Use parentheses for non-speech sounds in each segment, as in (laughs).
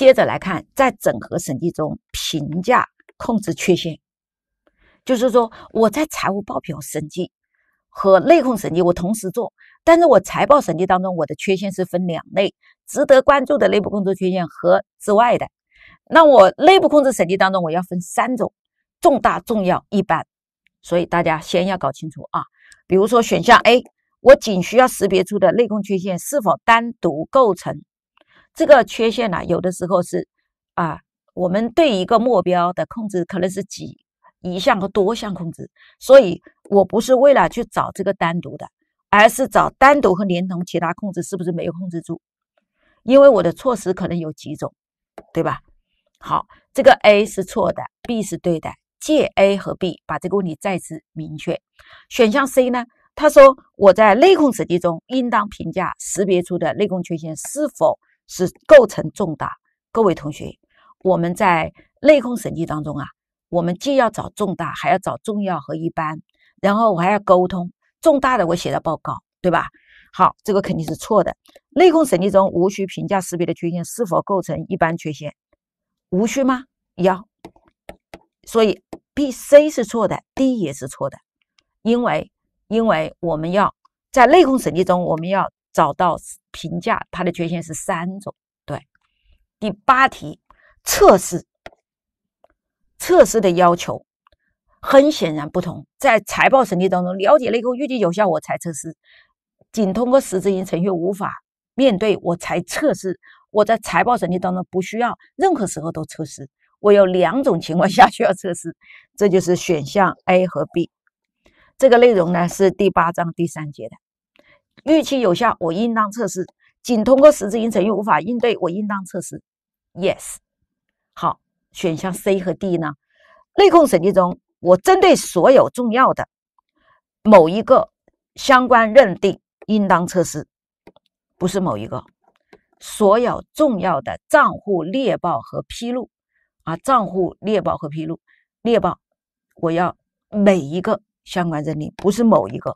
接着来看，在整合审计中评价控制缺陷，就是说我在财务报表审计和内控审计我同时做，但是我财报审计当中我的缺陷是分两类，值得关注的内部工作缺陷和之外的。那我内部控制审计当中我要分三种，重大、重要、一般。所以大家先要搞清楚啊。比如说选项 A，我仅需要识别出的内控缺陷是否单独构成？这个缺陷呢，有的时候是，啊，我们对一个目标的控制可能是几一项和多项控制，所以我不是为了去找这个单独的，而是找单独和连同其他控制是不是没有控制住，因为我的措施可能有几种，对吧？好，这个 A 是错的，B 是对的，借 A 和 B 把这个问题再次明确。选项 C 呢？他说我在内控审计中应当评价识别出的内控缺陷是否。是构成重大，各位同学，我们在内控审计当中啊，我们既要找重大，还要找重要和一般，然后我还要沟通重大的，我写的报告，对吧？好，这个肯定是错的。内控审计中无需评价识别的缺陷是否构成一般缺陷，无需吗？要，所以 B、C 是错的，D 也是错的，因为因为我们要在内控审计中，我们要找到。评价它的缺陷是三种。对第八题测试，测试的要求很显然不同。在财报审计当中，了解了以后预计有效，我才测试。仅通过实质性程序无法面对我才测试。我在财报审计当中不需要任何时候都测试。我有两种情况下需要测试，这就是选项 A 和 B。这个内容呢是第八章第三节的。预期有效，我应当测试。仅通过实质性程序无法应对，我应当测试。Yes。好，选项 C 和 D 呢？内控审计中，我针对所有重要的某一个相关认定应当测试，不是某一个。所有重要的账户列报和披露，啊，账户列报和披露，列报我要每一个相关认定，不是某一个。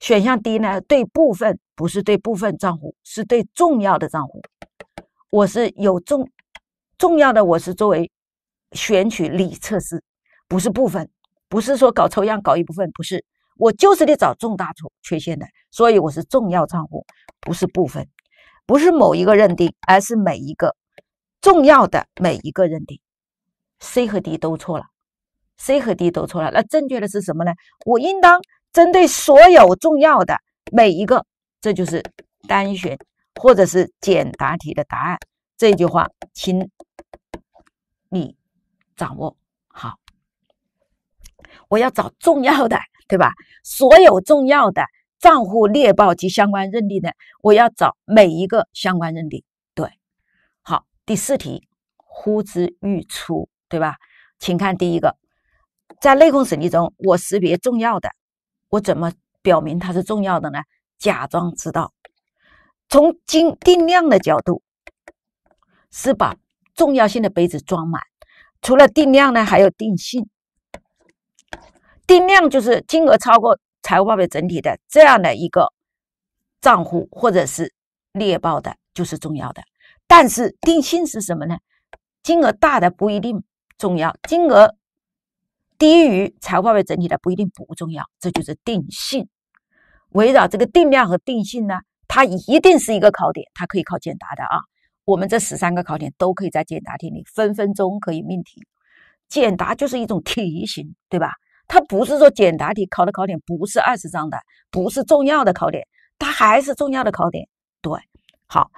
选项 D 呢？对部分不是对部分账户，是对重要的账户。我是有重重要的，我是作为选取里测试，不是部分，不是说搞抽样搞一部分，不是，我就是得找重大错缺陷的，所以我是重要账户，不是部分，不是某一个认定，而是每一个重要的每一个认定。C 和 D 都错了，C 和 D 都错了，那正确的是什么呢？我应当。针对所有重要的每一个，这就是单选或者是简答题的答案。这句话，请你掌握好。我要找重要的，对吧？所有重要的账户列报及相关认定的，我要找每一个相关认定。对，好，第四题呼之欲出，对吧？请看第一个，在内控审计中，我识别重要的。我怎么表明它是重要的呢？假装知道。从经定量的角度，是把重要性的杯子装满。除了定量呢，还有定性。定量就是金额超过财务报表整体的这样的一个账户或者是列报的，就是重要的。但是定性是什么呢？金额大的不一定重要，金额。低于财务报表整体的不一定不重要，这就是定性。围绕这个定量和定性呢，它一定是一个考点，它可以考简答的啊。我们这十三个考点都可以在简答题里分分钟可以命题。简答就是一种题型，对吧？它不是说简答题考的考点不是二十章的，不是重要的考点，它还是重要的考点。对，好，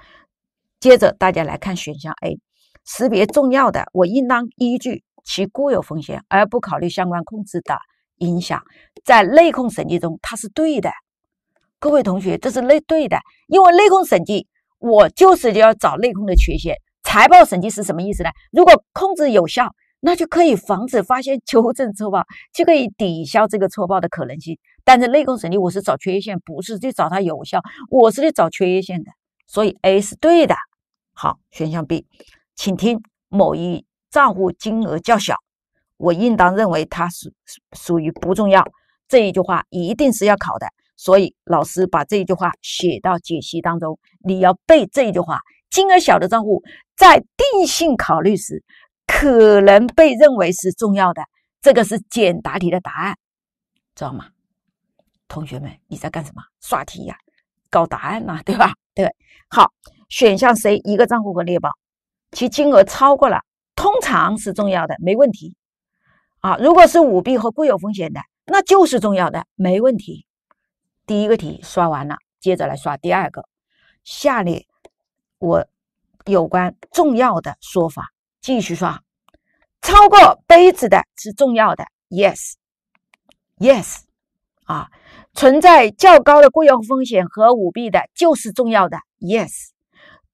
接着大家来看选项 A，识别重要的，我应当依据。其固有风险，而不考虑相关控制的影响，在内控审计中它是对的，各位同学这是内对的，因为内控审计我就是要找内控的缺陷。财报审计是什么意思呢？如果控制有效，那就可以防止发现、(laughs) 纠正错报，就可以抵消这个错报的可能性。但是内控审计我是找缺陷，不是去找它有效，我是去找缺陷的。所以 A 是对的。好，选项 B，请听某一。账户金额较小，我应当认为它属属于不重要。这一句话一定是要考的，所以老师把这一句话写到解析当中。你要背这一句话：金额小的账户在定性考虑时，可能被认为是重要的。这个是简答题的答案，知道吗？同学们，你在干什么？刷题呀？搞答案嘛，对吧？对。好，选项 C，一个账户和猎豹，其金额超过了。通常是重要的，没问题啊。如果是舞弊和固有风险的，那就是重要的，没问题。第一个题刷完了，接着来刷第二个。下列我有关重要的说法，继续刷。超过杯子的是重要的，yes，yes，啊，存在较高的固有风险和舞弊的，就是重要的，yes。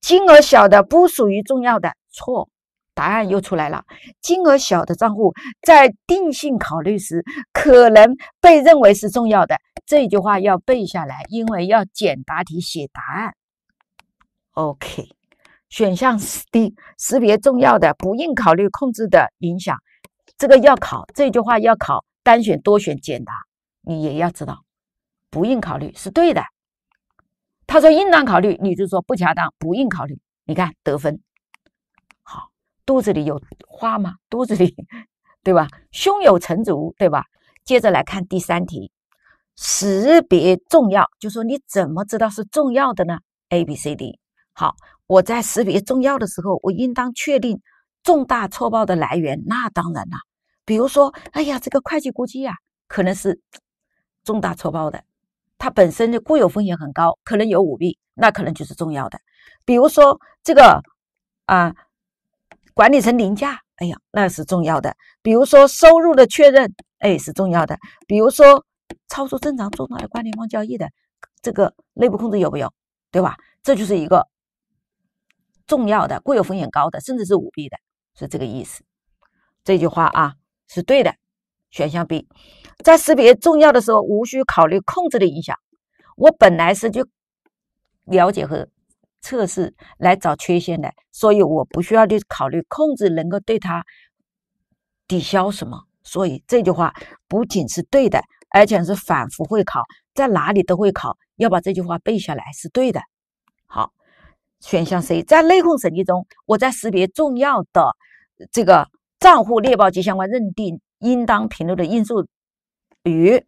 金额小的不属于重要的，错。答案又出来了。金额小的账户在定性考虑时，可能被认为是重要的。这句话要背下来，因为要简答题写答案。OK，选项 D，识别重要的，不应考虑控制的影响。这个要考，这句话要考，单选、多选、简答，你也要知道，不应考虑是对的。他说应当考虑，你就说不恰当，不应考虑。你看得分。肚子里有花吗？肚子里，对吧？胸有成竹，对吧？接着来看第三题，识别重要，就说你怎么知道是重要的呢？A、B、C、D。好，我在识别重要的时候，我应当确定重大错报的来源。那当然了，比如说，哎呀，这个会计估计呀，可能是重大错报的，它本身的固有风险很高，可能有舞弊，那可能就是重要的。比如说这个啊。管理层凌价，哎呀，那是重要的。比如说收入的确认，哎，是重要的。比如说超出正常重大的关联方交易的，这个内部控制有没有，对吧？这就是一个重要的，固有风险高的，甚至是舞弊的，是这个意思。这句话啊，是对的。选项 B，在识别重要的时候，无需考虑控制的影响。我本来是就了解和。测试来找缺陷的，所以我不需要去考虑控制能够对它抵消什么。所以这句话不仅是对的，而且是反复会考，在哪里都会考，要把这句话背下来，是对的。好，选项 C，在内控审计中，我在识别重要的这个账户列报及相关认定应当评露的因素与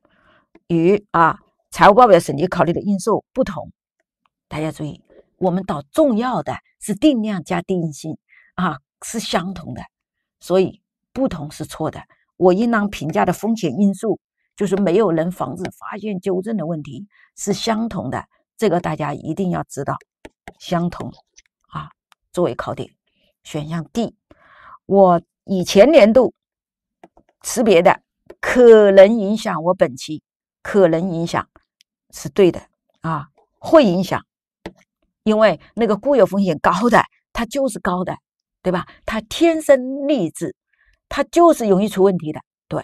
与啊财务报表审计考虑的因素不同，大家注意。我们导重要的是定量加定性，啊，是相同的，所以不同是错的。我应当评价的风险因素就是没有人防止发现纠正的问题是相同的，这个大家一定要知道，相同啊，作为考点。选项 D，我以前年度识别的可能影响我本期，可能影响是对的啊，会影响。因为那个固有风险高的，它就是高的，对吧？它天生丽质，它就是容易出问题的。对，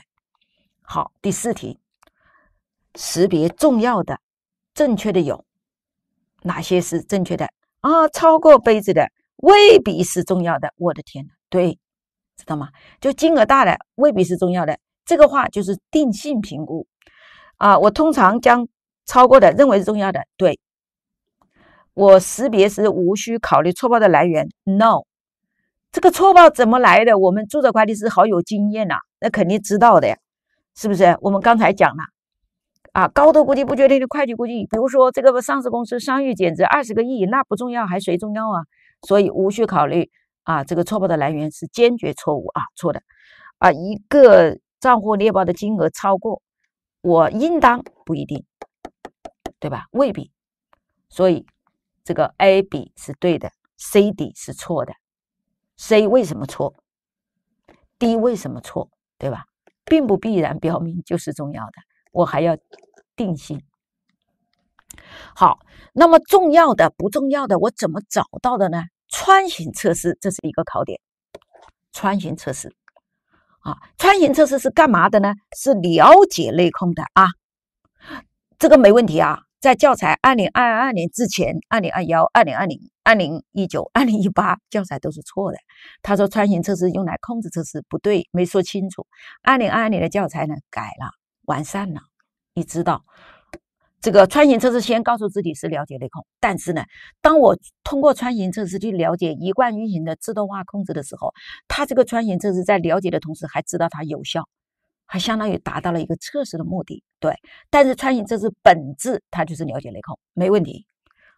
好，第四题，识别重要的、正确的有哪些是正确的？啊，超过杯子的未必是重要的。我的天呐，对，知道吗？就金额大的未必是重要的。这个话就是定性评估啊。我通常将超过的认为是重要的，对。我识别时无需考虑错报的来源。No，这个错报怎么来的？我们注册会计师好有经验呐，那肯定知道的，呀，是不是？我们刚才讲了，啊，高度估计不确定的会计估计，比如说这个上市公司商誉减值二十个亿，那不重要，还谁重要啊？所以无需考虑啊，这个错报的来源是坚决错误啊，错的啊，一个账户列报的金额超过，我应当不一定，对吧？未必，所以。这个 A 比是对的，C、D 是错的。C 为什么错？D 为什么错？对吧？并不必然表明就是重要的，我还要定性。好，那么重要的不重要的，我怎么找到的呢？穿行测试，这是一个考点。穿行测试啊，穿行测试是干嘛的呢？是了解内控的啊，这个没问题啊。在教材二零二二年之前，二零二幺、二零二零、二零一九、(laughs) 二零一八教材都是错的。他说穿行测试用来控制测试不对，没说清楚。二零二二年的教材呢改了，完善了。你知道，这个穿行测试先告诉自己是了解内控，但是呢，当我通过穿行测试去了解一贯运行的自动化控制的时候，他这个穿行测试在了解的同时还知道它有效。还相当于达到了一个测试的目的，对。但是穿行测试本质它就是了解内控，没问题。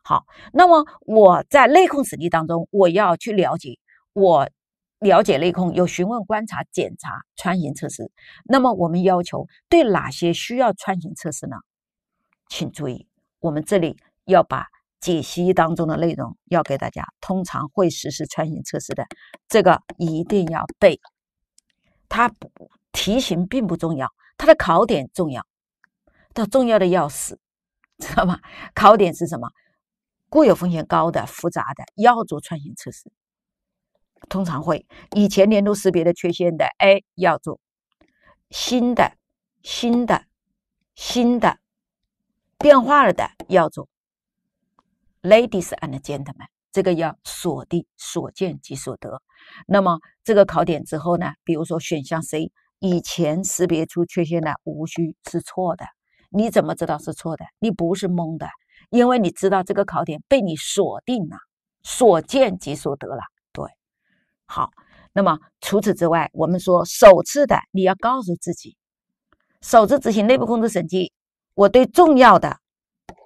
好，那么我在内控实例当中，我要去了解，我了解内控有询问、观察、检查、穿行测试。那么我们要求对哪些需要穿行测试呢？请注意，我们这里要把解析当中的内容要给大家。通常会实施穿行测试的，这个一定要背。它不。题型并不重要，它的考点重要。它重要的要死，(laughs) 知道吗？考点是什么？固有风险高的、复杂的，要做创新测试。通常会以前年度识别的缺陷的，哎，要做新的、新的、新的变化了的，要做。Ladies and gentlemen，这个要锁定，所见即所得。那么这个考点之后呢？比如说选项 C。以前识别出缺陷的无需是错的，你怎么知道是错的？你不是懵的，因为你知道这个考点被你锁定了，所见即所得了。对，好，那么除此之外，我们说首次的你要告诉自己，首次执行内部控制审计，我对重要的，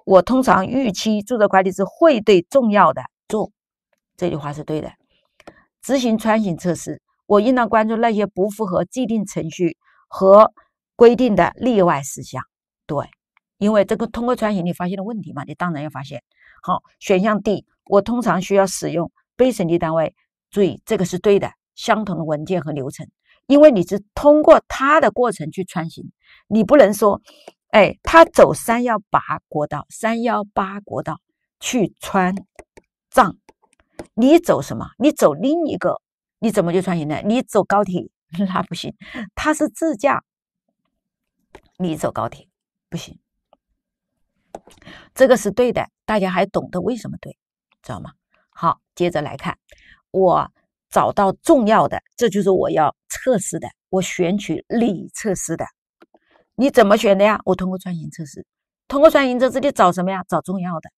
我通常预期注册会计师会对重要的做，这句话是对的，执行穿行测试。我应当关注那些不符合既定程序和规定的例外事项。对，因为这个通过穿行你发现的问题嘛，你当然要发现。好，选项 D，我通常需要使用被审计单位。注意，这个是对的，相同的文件和流程，因为你是通过它的过程去穿行。你不能说，哎，他走三幺八国道、三幺八国道去川藏，你走什么？你走另一个。你怎么就穿行呢？你走高铁 (laughs) 那不行，他是自驾，你走高铁不行，这个是对的。大家还懂得为什么对，知道吗？好，接着来看，我找到重要的，这就是我要测试的，我选取你测试的。你怎么选的呀？我通过穿行测试，通过穿行测试，你找什么呀？找重要的，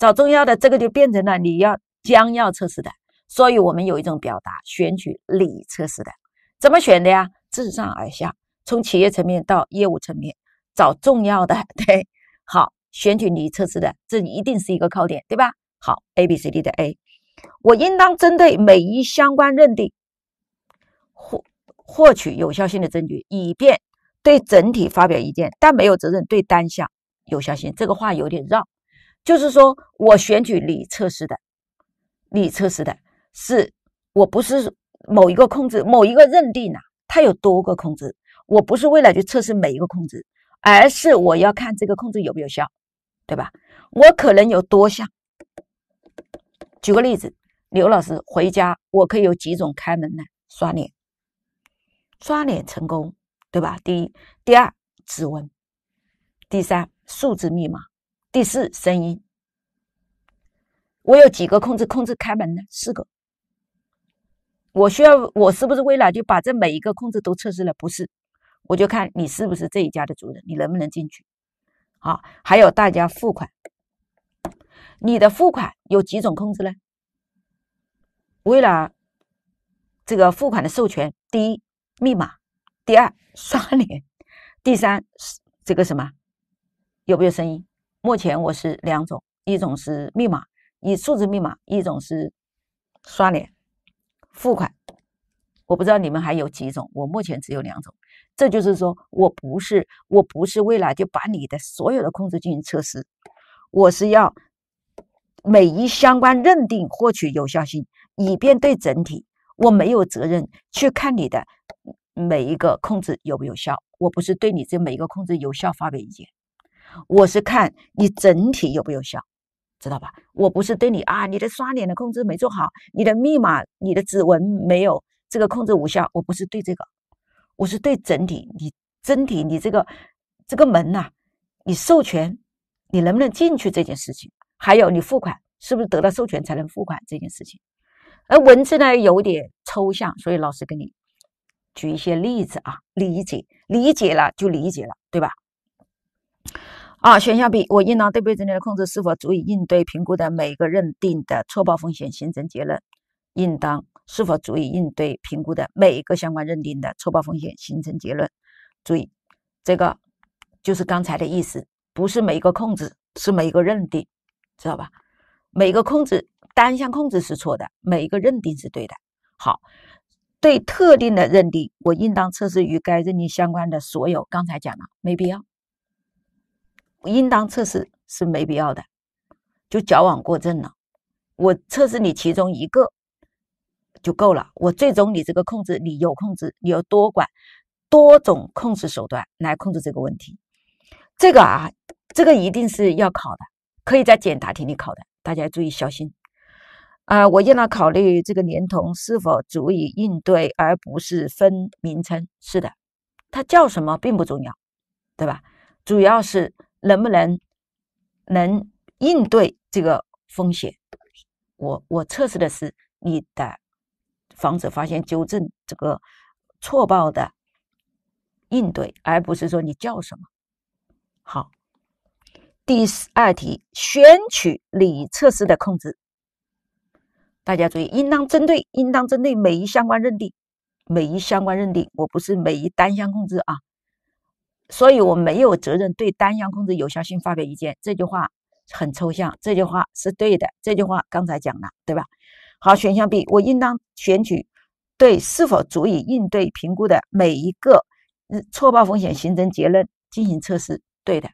找重要的，这个就变成了你要将要测试的。所以我们有一种表达，选取理测试的怎么选的呀？自上而下，从企业层面到业务层面，找重要的 (laughs) 对，好，选取你测试的，这一定是一个考点，对吧？好，A、B、C、D 的 A，我应当针对每一相关认定获获取有效性的证据，以便对整体发表意见，但没有责任对单项有效性。这个话有点绕，就是说我选取理测试的，理测试的。是我不是某一个控制某一个认定了，它有多个控制。我不是为了去测试每一个控制，而是我要看这个控制有没有效，对吧？我可能有多项。举个例子，刘老师回家，我可以有几种开门呢？刷脸，刷脸成功，对吧？第一，第二，指纹，第三，数字密码，第四，声音。我有几个控制控制开门呢？四个。我需要，我是不是为了就把这每一个控制都测试了？不是，我就看你是不是这一家的主人，你能不能进去？好，还有大家付款，你的付款有几种控制呢？为了这个付款的授权，第一密码，第二 (laughs) 刷脸，第三这个什么？有没有声音？目前我是两种，一种是密码，以数字密码；一种是刷脸。付款，我不知道你们还有几种，我目前只有两种。这就是说我不是，我不是为了就把你的所有的控制进行测试，我是要每一相关认定获取有效性，以便对整体，我没有责任去看你的每一个控制有不有效，我不是对你这每一个控制有效发表意见，我是看你整体有不有效。知道吧？我不是对你啊，你的刷脸的控制没做好，你的密码、你的指纹没有这个控制无效。我不是对这个，我是对整体。你整体，你这个这个门呐，你授权，你能不能进去这件事情？还有你付款是不是得到授权才能付款这件事情？而文字呢有点抽象，所以老师给你举一些例子啊，理解理解了就理解了，对吧？啊，选项 B，我应当对被认定的控制是否足以应对评估的每一个认定的错报风险形成结论，应当是否足以应对评估的每一个相关认定的错报风险形成结论。注意，这个就是刚才的意思，不是每一个控制，是每一个认定，知道吧？每一个控制单项控制是错的，每一个认定是对的。好，对特定的认定，我应当测试与该认定相关的所有。刚才讲了，没必要。应当测试是没必要的，就矫枉过正了。我测试你其中一个就够了。我最终你这个控制，你有控制，你要多管多种控制手段来控制这个问题。这个啊，这个一定是要考的，可以在简答题里考的，大家注意小心。啊，我应当考虑这个连同是否足以应对，而不是分名称。是的，它叫什么并不重要，对吧？主要是。能不能能应对这个风险？我我测试的是你的防止发现纠正这个错报的应对，而不是说你叫什么好。第二题，选取你测试的控制，大家注意，应当针对应当针对每一相关认定，每一相关认定，我不是每一单项控制啊。所以，我没有责任对单项控制有效性发表意见。这句话很抽象，这句话是对的。这句话刚才讲了，对吧？好，选项 B，我应当选取对是否足以应对评估的每一个错报风险形成结论进行测试。对的，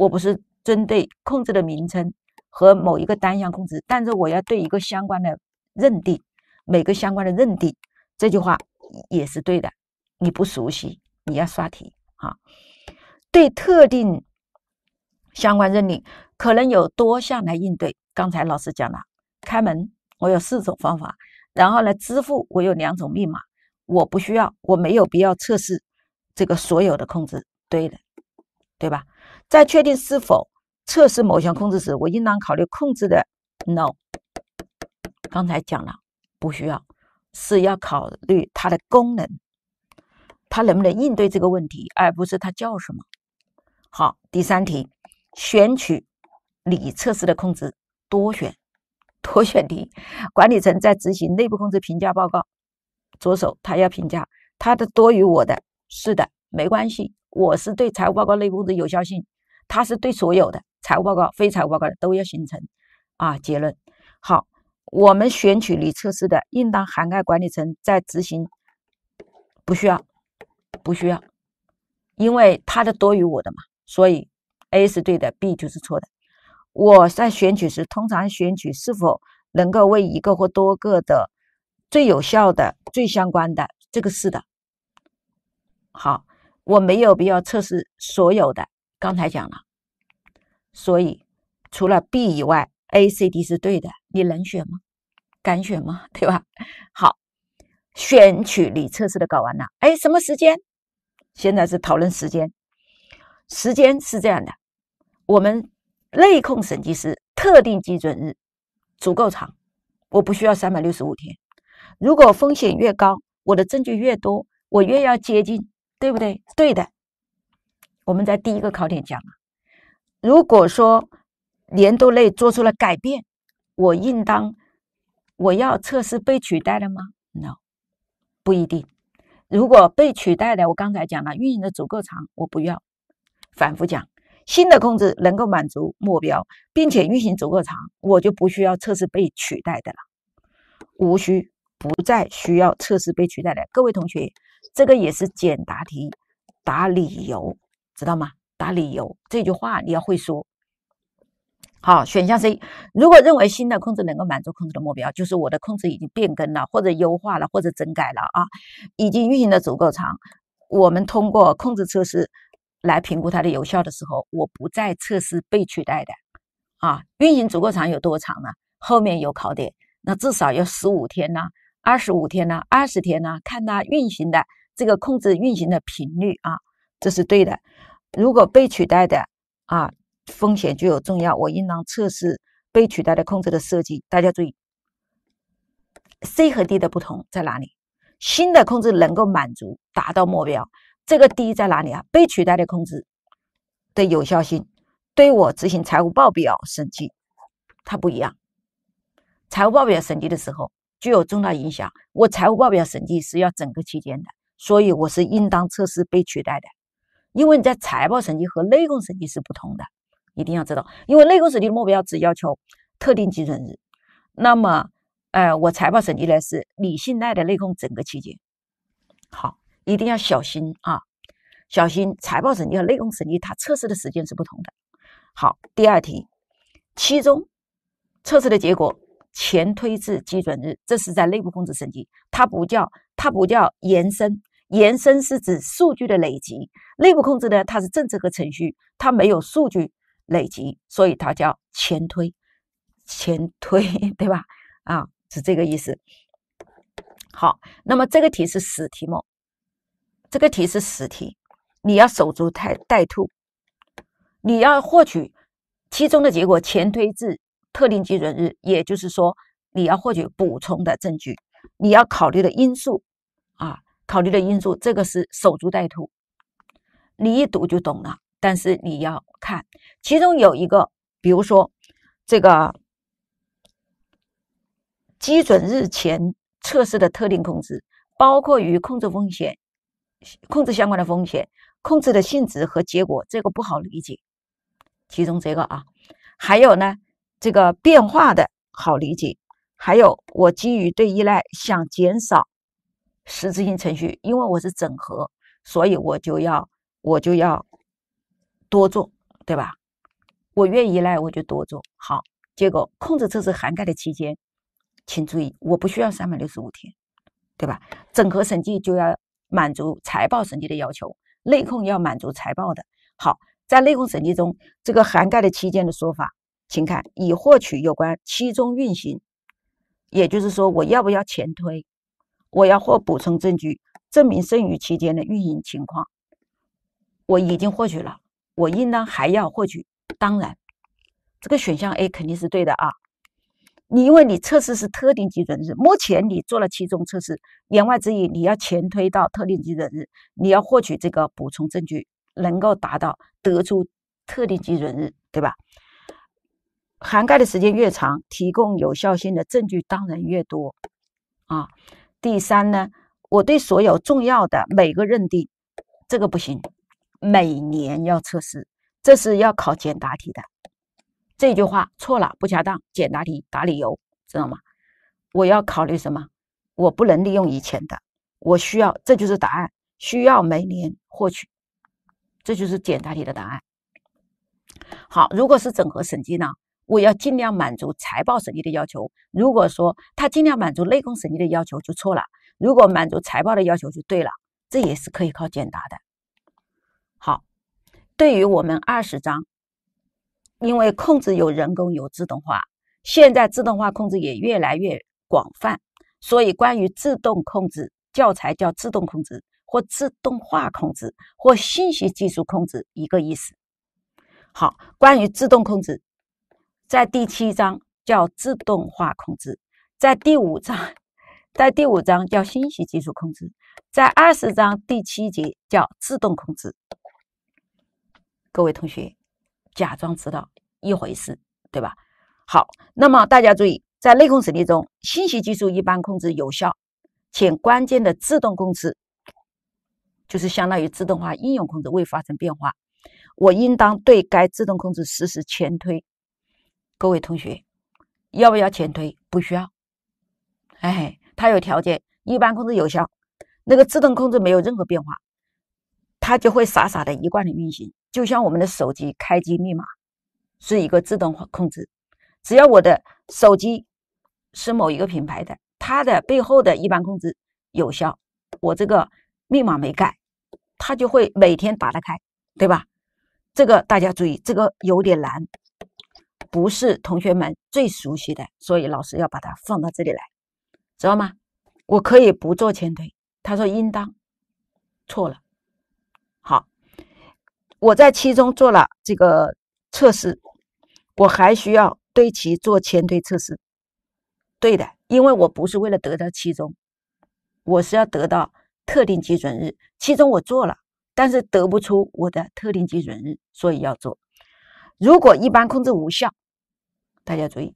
我不是针对控制的名称和某一个单项控制，但是我要对一个相关的认定，每个相关的认定，这句话也是对的。你不熟悉，你要刷题。啊，对特定相关认定，可能有多项来应对。刚才老师讲了，开门我有四种方法，然后呢，支付我有两种密码。我不需要，我没有必要测试这个所有的控制，对的，对吧？在确定是否测试某项控制时，我应当考虑控制的 no。刚才讲了，不需要，是要考虑它的功能。他能不能应对这个问题，而不是他叫什么？好，第三题，选取你测试的控制，多选，多选题。管理层在执行内部控制评价报告，着手他要评价他的多于我的，是的，没关系，我是对财务报告内部控制有效性，他是对所有的财务报告、非财务报告的都要形成啊结论。好，我们选取你测试的，应当涵盖管理层在执行，不需要。不需要，因为他的多于我的嘛，所以 A 是对的，B 就是错的。我在选取时，通常选取是否能够为一个或多个的最有效的、最相关的。这个是的。好，我没有必要测试所有的。刚才讲了，所以除了 B 以外，A、C、D 是对的。你能选吗？敢选吗？(laughs) 对吧？好，选取你测试的搞完了。哎，什么时间？现在是讨论时间，时间是这样的，我们内控审计师特定基准日足够长，我不需要三百六十五天。如果风险越高，我的证据越多，我越要接近，对不对？对的。我们在第一个考点讲了，如果说年度内做出了改变，我应当我要测试被取代了吗？No，不一定。如果被取代的，我刚才讲了，运行的足够长，我不要反复讲。新的控制能够满足目标，并且运行足够长，我就不需要测试被取代的了，无需不再需要测试被取代的。各位同学，这个也是简答题，答理由，知道吗？答理由这句话你要会说。好，选项 C，如果认为新的控制能够满足控制的目标，就是我的控制已经变更了，或者优化了，或者整改了啊，已经运行的足够长，我们通过控制测试来评估它的有效的时候，我不再测试被取代的啊，运行足够长有多长呢？后面有考点，那至少要十五天呢，二十五天呢，二十天呢，看它运行的这个控制运行的频率啊，这是对的。如果被取代的啊。风险具有重要，我应当测试被取代的控制的设计。大家注意，C 和 D 的不同在哪里？新的控制能够满足达到目标，这个 D 在哪里啊？被取代的控制的有效性对我执行财务报表审计它不一样。财务报表审计的时候具有重大影响，我财务报表审计是要整个期间的，所以我是应当测试被取代的，因为你在财报审计和内控审计是不同的。一定要知道，因为内控审计的目标只要求特定基准日，那么，呃，我财报审计呢是理性内的内控整个期间。好，一定要小心啊，小心财报审计和内控审计，它测试的时间是不同的。好，第二题，其中测试的结果前推至基准日，这是在内部控制审计，它不叫它不叫延伸，延伸是指数据的累积，内部控制呢它是政策和程序，它没有数据。累积，所以它叫前推，前推，(laughs) 对吧？啊，是这个意思。好，那么这个题是死题目，这个题是死题，你要守株待待兔，你要获取其中的结果前推至特定基准日，也就是说，你要获取补充的证据，你要考虑的因素啊，考虑的因素，这个是守株待兔，你一读就懂了。但是你要看，其中有一个，比如说这个基准日前测试的特定控制，包括与控制风险控制相关的风险控制的性质和结果，这个不好理解。其中这个啊，还有呢，这个变化的好理解。还有我基于对依赖想减少实质性程序，因为我是整合，所以我就要我就要。多做，对吧？我越依赖，我就多做好。结果控制测试涵盖的期间，请注意，我不需要三百六十五天，对吧？整合审计就要满足财报审计的要求，内控要满足财报的。好，在内控审计中，这个涵盖的期间的说法，请看已获取有关期中运行，也就是说，我要不要前推？我要获补充证据证明剩余期间的运营情况，我已经获取了。我应当还要获取，当然，这个选项 A 肯定是对的啊。你因为你测试是特定基准日，目前你做了七种测试，言外之意你要前推到特定基准日，你要获取这个补充证据，能够达到得出特定基准日，对吧？涵盖的时间越长，提供有效性的证据当然越多啊。第三呢，我对所有重要的每个认定，这个不行。每年要测试，这是要考简答题的。这句话错了，不恰当。简答题打理由，知道吗？我要考虑什么？我不能利用以前的，我需要，这就是答案。需要每年获取，这就是简答题的答案。好，如果是整合审计呢？我要尽量满足财报审计的要求。如果说他尽量满足内控审计的要求就错了，如果满足财报的要求就对了，这也是可以考简答的。好，对于我们二十章，因为控制有人工有自动化，现在自动化控制也越来越广泛，所以关于自动控制教材叫自动控制或自动化控制或信息技术控制一个意思。好，关于自动控制，在第七章叫自动化控制，在第五章，在第五章叫信息技术控制，在二十章第七节叫自动控制。各位同学，假装知道一回事，对吧？好，那么大家注意，在内控审计中，信息技术一般控制有效且关键的自动控制就是相当于自动化应用控制未发生变化，我应当对该自动控制实施前推。各位同学，要不要前推？不需要。哎，它有条件，一般控制有效，那个自动控制没有任何变化。它就会傻傻的一贯的运行，就像我们的手机开机密码是一个自动化控制。只要我的手机是某一个品牌的，它的背后的一般控制有效，我这个密码没改，它就会每天打得开，对吧？这个大家注意，这个有点难，不是同学们最熟悉的，所以老师要把它放到这里来，知道吗？我可以不做前推，他说应当错了。我在其中做了这个测试，我还需要对其做前推测试，对的，因为我不是为了得到其中，我是要得到特定基准日其中我做了，但是得不出我的特定基准日，所以要做。如果一般控制无效，大家注意，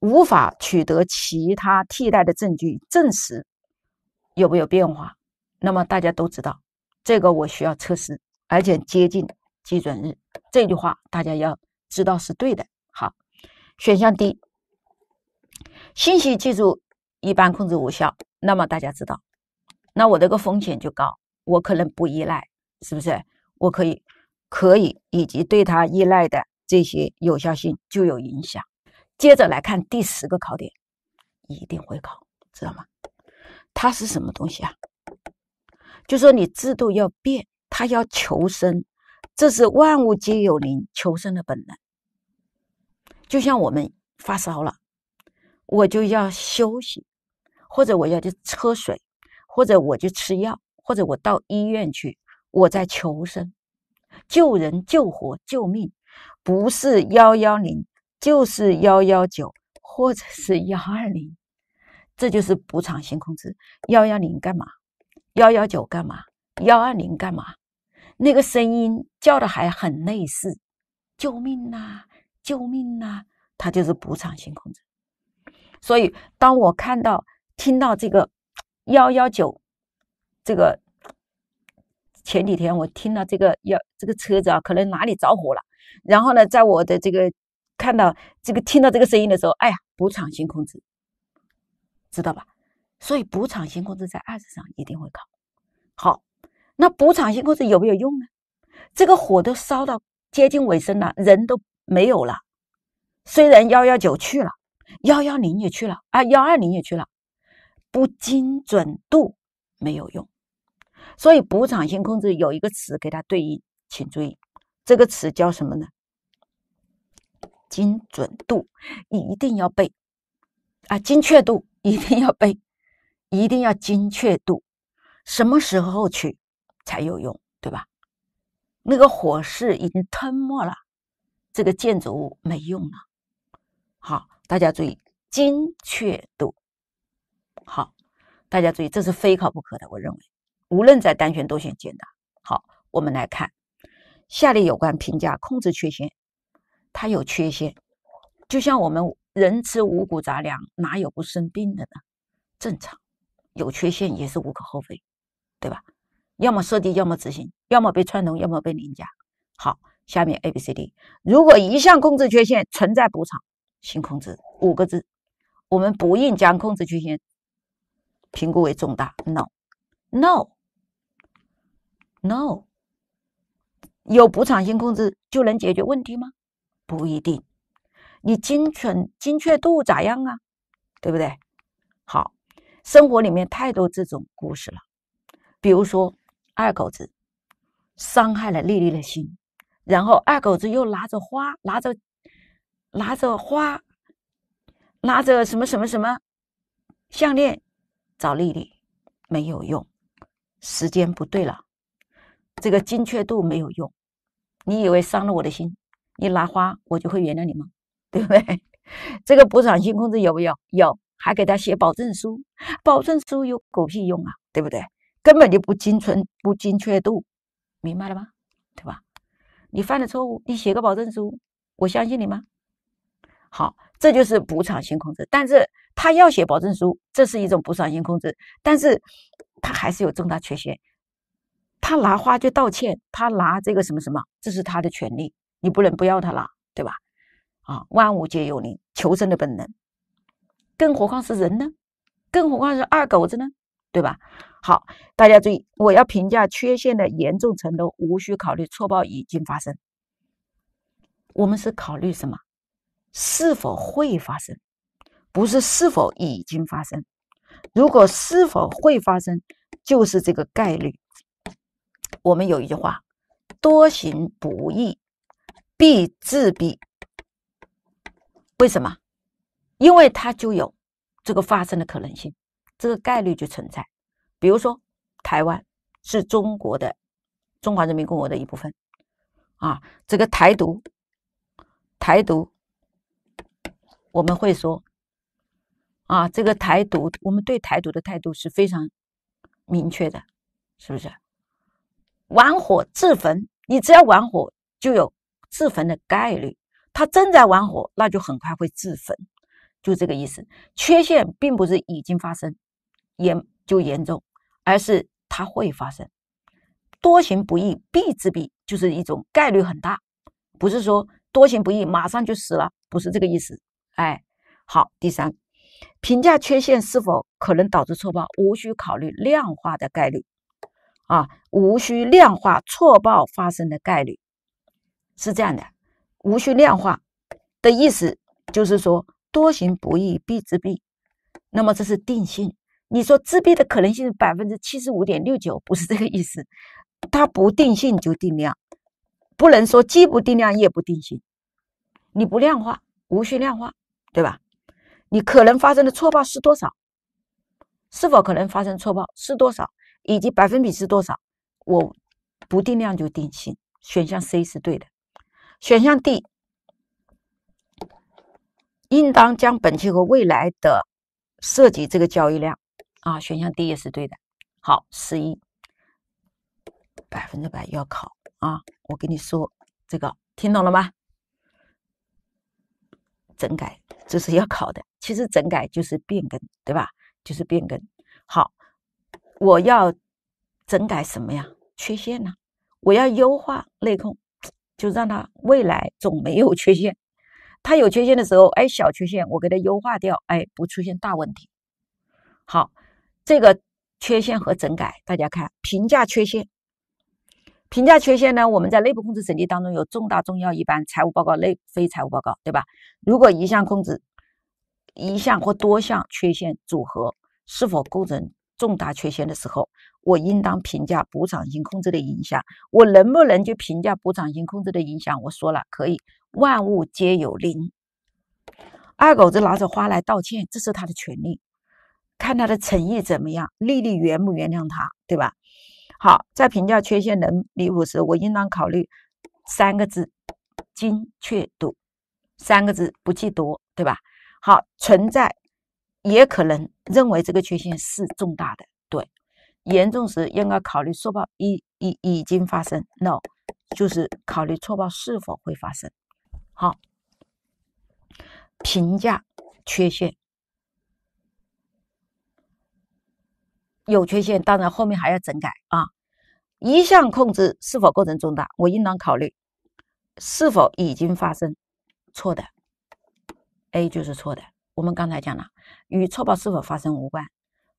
无法取得其他替代的证据证实有没有变化，那么大家都知道，这个我需要测试。而且接近基准日，这句话大家要知道是对的。好，选项 D，信息技术一般控制无效，那么大家知道，那我这个风险就高，我可能不依赖，是不是？我可以，可以，以及对它依赖的这些有效性就有影响。接着来看第十个考点，一定会考，知道吗？它是什么东西啊？就说你制度要变。他要求生，这是万物皆有灵求生的本能。就像我们发烧了，我就要休息，或者我要去喝水，或者我去吃药，或者我到医院去，我在求生。救人、救火、救命，不是幺幺零，就是幺幺九，或者是幺二零，这就是补偿性控制。幺幺零干嘛？幺幺九干嘛？幺二零干嘛？那个声音叫的还很类似，救命呐，救命呐！它就是补偿性控制。所以，当我看到、听到这个幺幺九，这个前几天我听到这个幺，这个车子啊，可能哪里着火了。然后呢，在我的这个看到这个、听到这个声音的时候，哎呀，补偿性控制，知道吧？所以，补偿性控制在二十上一定会考。好。那补偿性控制有没有用呢？这个火都烧到接近尾声了，人都没有了。虽然幺幺九去了，幺幺零也去了，啊幺二零也去了，不精准度没有用。所以补偿性控制有一个词给它对应，请注意这个词叫什么呢？精准度，一定要背啊，精确度一定要背，一定要精确度。什么时候去？才有用，对吧？那个火势已经吞没了，这个建筑物没用了。好，大家注意精确度。好，大家注意，这是非考不可的，我认为，无论在单选、多选、简答。好，我们来看，下列有关评价控制缺陷，它有缺陷，就像我们人吃五谷杂粮，哪有不生病的呢？正常，有缺陷也是无可厚非，对吧？要么设计，要么执行，要么被串通，要么被凌驾。好，下面 A、B、C、D。如果一项控制缺陷存在补偿性控制，五个字，我们不应将控制缺陷评估为重大。No，No，No。有补偿性控制就能解决问题吗？不一定。你精准、精确度咋样啊？对不对？好，生活里面太多这种故事了，比如说。二狗子伤害了丽丽的心，然后二狗子又拿着花，拿着拿着花，拿着什么什么什么项链找丽丽，没有用，时间不对了，这个精确度没有用。你以为伤了我的心，你拿花我就会原谅你吗？(laughs) 对不对？这个补偿性工资有没有？有，还给他写保证书，保证书有狗屁用啊，对不对？根本就不精准、不精确度，明白了吗？对吧？你犯了错误，你写个保证书，我相信你吗？好，这就是补偿性控制。但是他要写保证书，这是一种补偿性控制，但是他还是有重大缺陷。他拿花就道歉，他拿这个什么什么，这是他的权利，你不能不要他了，对吧？啊，万物皆有灵，求生的本能，更何况是人呢？更何况是二狗子呢？对吧？好，大家注意，我要评价缺陷的严重程度，无需考虑错报已经发生。我们是考虑什么？是否会发生？不是是否已经发生？如果是否会发生，就是这个概率。我们有一句话：多行不义，必自毙。为什么？因为它就有这个发生的可能性。这个概率就存在，比如说台湾是中国的中华人民共和国的一部分，啊，这个台独，台独，我们会说，啊，这个台独，我们对台独的态度是非常明确的，是不是？玩火自焚，你只要玩火，就有自焚的概率。他正在玩火，那就很快会自焚，就这个意思。缺陷并不是已经发生。严就严重，而是它会发生。多行不义必自毙，就是一种概率很大，不是说多行不义马上就死了，不是这个意思。哎，好，第三，评价缺陷是否可能导致错报，无需考虑量化的概率啊，无需量化错报发生的概率，是这样的，无需量化的意思就是说多行不义必自毙，那么这是定性。你说自闭的可能性是百分之七十五点六九，不是这个意思。它不定性就定量，不能说既不定量也不定性。你不量化，无需量化，对吧？你可能发生的错报是多少？是否可能发生错报是多少？以及百分比是多少？我不定量就定性，选项 C 是对的。选项 D 应当将本期和未来的涉及这个交易量。啊，选项 D 也是对的。好，十一百分之百要考啊！我跟你说这个，听懂了吗？整改这是要考的。其实整改就是变更，对吧？就是变更。好，我要整改什么呀？缺陷呢？我要优化内控，就让它未来总没有缺陷。它有缺陷的时候，哎，小缺陷我给它优化掉，哎，不出现大问题。好。这个缺陷和整改，大家看评价缺陷。评价缺陷呢，我们在内部控制审计当中有重大、重要、一般，财务报告内非财务报告，对吧？如果一项控制、一项或多项缺陷组合是否构成重大缺陷的时候，我应当评价补偿性控制的影响。我能不能就评价补偿性控制的影响？我说了，可以。万物皆有灵。二狗子拿着花来道歉，这是他的权利。看他的诚意怎么样，丽丽原不原谅他，对吧？好，在评价缺陷能弥补时，我应当考虑三个字：精确度。三个字不计多，对吧？好，存在也可能认为这个缺陷是重大的，对。严重时应该考虑错报已已已经发生，no，就是考虑错报是否会发生。好，评价缺陷。有缺陷，当然后面还要整改啊。一项控制是否构成重大，我应当考虑是否已经发生。错的，A 就是错的。我们刚才讲了，与错报是否发生无关，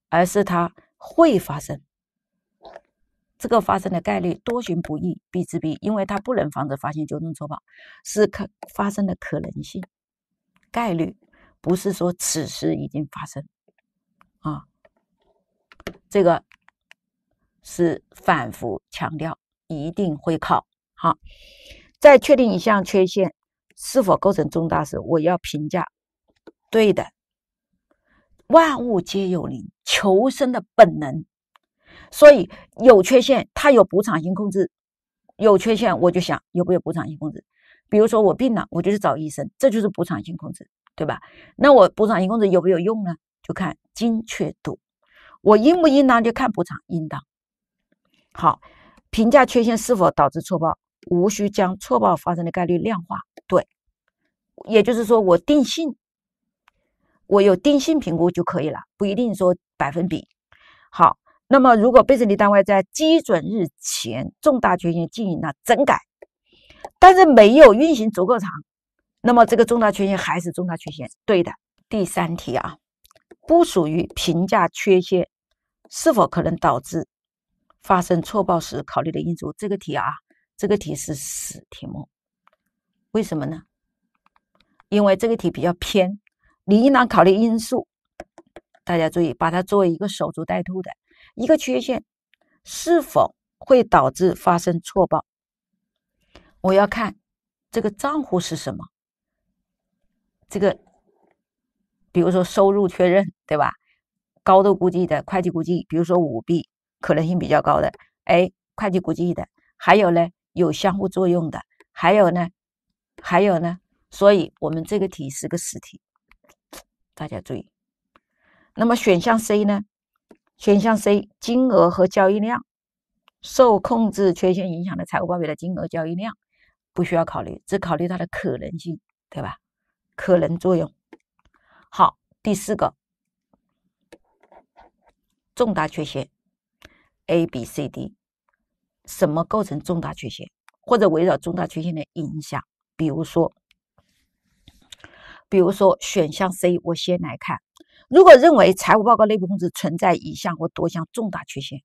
而是它会发生。这个发生的概率多行不义必自毙，因为它不能防止发现纠正错报，是可发生的可能性概率，不是说此时已经发生啊。这个是反复强调，一定会考。好，在确定一项缺陷是否构成重大时，我要评价。对的，万物皆有灵，求生的本能。所以有缺陷，它有补偿性控制；有缺陷，我就想有没有补偿性控制。比如说，我病了，我就去找医生，这就是补偿性控制，对吧？那我补偿性控制有没有用呢？就看精确度。我应不应当就看补偿？应当。好，评价缺陷是否导致错报，无需将错报发生的概率量化。对，也就是说，我定性，我有定性评估就可以了，不一定说百分比。好，那么如果被审计单位在基准日前重大缺陷进行了整改，但是没有运行足够长，那么这个重大缺陷还是重大缺陷。对的。第三题啊，不属于评价缺陷。是否可能导致发生错报时考虑的因素？这个题啊，这个题是死题目，为什么呢？因为这个题比较偏，你应当考虑因素。大家注意，把它作为一个守株待兔的一个缺陷，是否会导致发生错报？我要看这个账户是什么，这个，比如说收入确认，对吧？高度估计的会计估计，比如说五 B 可能性比较高的，哎，会计估计的，还有呢，有相互作用的，还有呢，还有呢，所以我们这个题是个实题，大家注意。那么选项 C 呢？选项 C 金额和交易量受控制缺陷影响的财务报表的金额交易量不需要考虑，只考虑它的可能性，对吧？可能作用。好，第四个。重大缺陷，A、B、C、D，什么构成重大缺陷？或者围绕重大缺陷的影响，比如说，比如说选项 C，我先来看。如果认为财务报告内部控制存在一项或多项重大缺陷，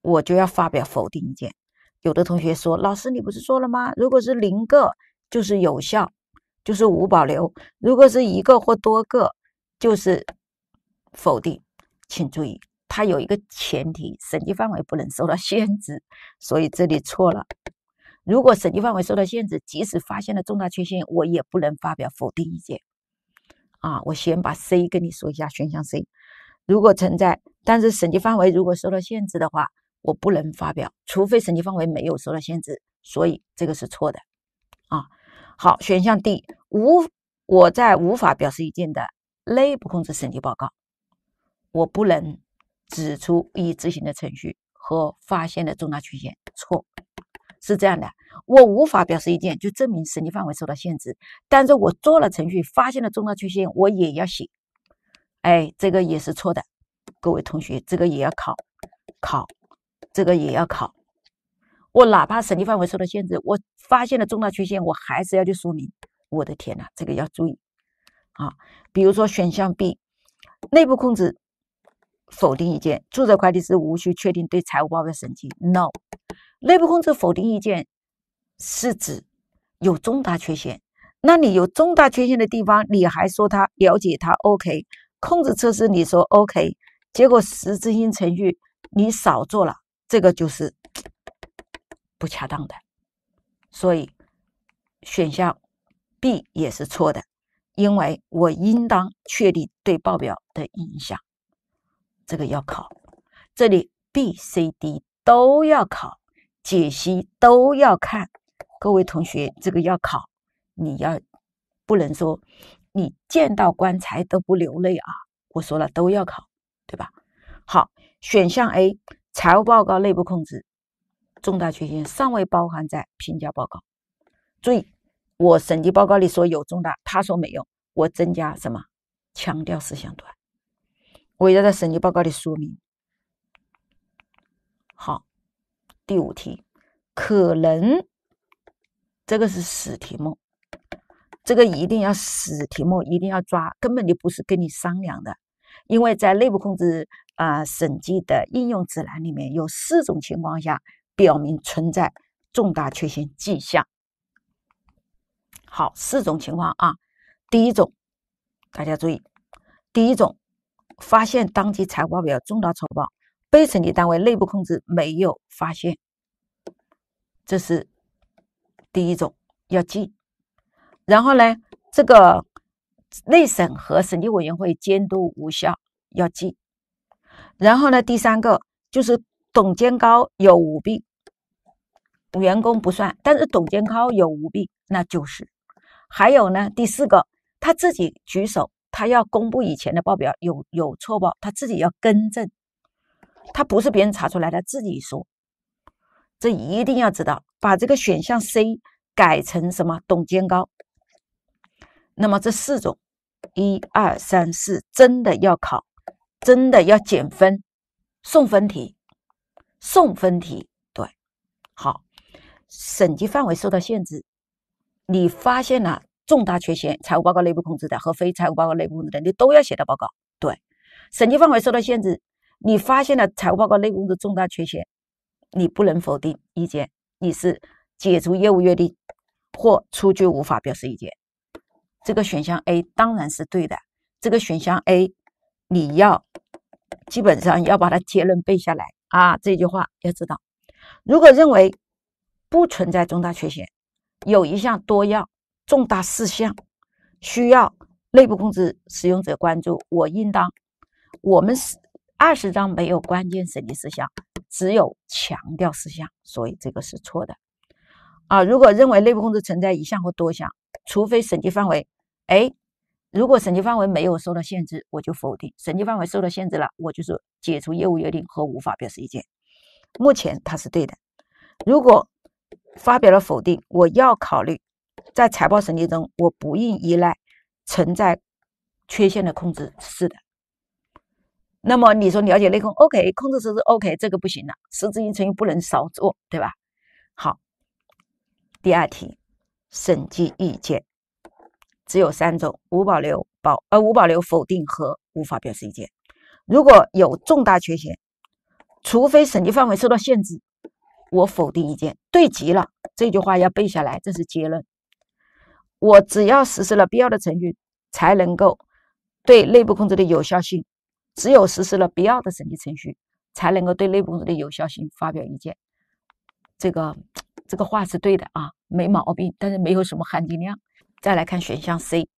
我就要发表否定意见。有的同学说，老师你不是说了吗？如果是零个就是有效，就是无保留；如果是一个或多个就是否定。请注意。它有一个前提，审计范围不能受到 (laughs) 限制，所以这里错了。如果审计范围受到限制，即使发现了重大缺陷，我也不能发表否定意见。啊，我先把 C 跟你说一下，选项 C 如果存在，但是审计范围如果受到限制的话，我不能发表，除非审计范围没有受到限制，所以这个是错的。啊，好，选项 D 无我在无法表示意见的内部控制审计报告，我不能。指出已执行的程序和发现的重大缺陷，错，是这样的，我无法表示意见，就证明审计范围受到限制。但是我做了程序，发现了重大缺陷，我也要写。哎，这个也是错的，各位同学，这个也要考，考，这个也要考。我哪怕审计范围受到限制，我发现了重大缺陷，我还是要去说明。我的天呐，这个要注意啊！比如说选项 B，内部控制。否定意见，注册会计师无需确定对财务报表审计。No，内部控制否定意见是指有重大缺陷。那你有重大缺陷的地方，你还说他了解他 OK，控制测试你说 OK，结果实质性程序你少做了，这个就是 (tsk) 不恰当的。所以选项 B 也是错的，因为我应当确定对报表的影响。这个要考，这里 B、C、D 都要考，解析都要看。各位同学，这个要考，你要不能说你见到棺材都不流泪啊！我说了都要考，对吧？好，选项 A，财务报告内部控制重大缺陷尚未包含在评价报告。注意，我审计报告里说有重大，他说没有，我增加什么？强调事项段。围绕着审计报告的说明。好，第五题，可能这个是死题目，这个一定要死题目，一定要抓，根本就不是跟你商量的，因为在内部控制啊审计的应用指南里面有四种情况下表明存在重大缺陷迹象。好，四种情况啊，第一种，大家注意，第一种。发现当期财务报表重大错报，被审计单位内部控制没有发现，这是第一种要记。然后呢，这个内审和审计委员会监督无效要记。然后呢，第三个就是董监高有舞弊，员工不算，但是董监高有舞弊那就是。还有呢，第四个他自己举手。他要公布以前的报表有有错报，他自己要更正，他不是别人查出来，他自己说，这一定要知道。把这个选项 C 改成什么？董监高。那么这四种，一二三四，真的要考，真的要减分，送分题，送分题，对，好，审计范围受到限制，你发现了。重大缺陷、财务报告内部控制的和非财务报告内部控制的，你都要写到报告。对，审计范围受到限制，你发现了财务报告内部控制重大缺陷，你不能否定意见，你是解除业务约定或出具无法表示意见。这个选项 A 当然是对的。这个选项 A 你要基本上要把它结论背下来啊，这句话要知道。如果认为不存在重大缺陷，有一项多要，重大事项需要内部控制使用者关注，我应当我们是二十章没有关键审计事项，只有强调事项，所以这个是错的啊。如果认为内部控制存在一项或多项，除非审计范围，哎，如果审计范围没有受到限制，我就否定；审计范围受到限制了，我就解除业务约定和无法表示意见。目前它是对的。如果发表了否定，我要考虑。在财报审计中，我不应依赖存在缺陷的控制。是的。那么你说了解内控 OK，控制测施 OK，这个不行了，十字形程序不能少做，对吧？好。第二题，审计意见只有三种：无保留、保呃无保留、否定和无法表示意见。如果有重大缺陷，除非审计范围受到限制，我否定意见。对极了，这句话要背下来，这是结论。我只要实施了必要的程序，才能够对内部控制的有效性；只有实施了必要的审计程序，才能够对内部控制的有效性发表意见。这个这个话是对的啊，没毛病，但是没有什么含金量。再来看选项 C，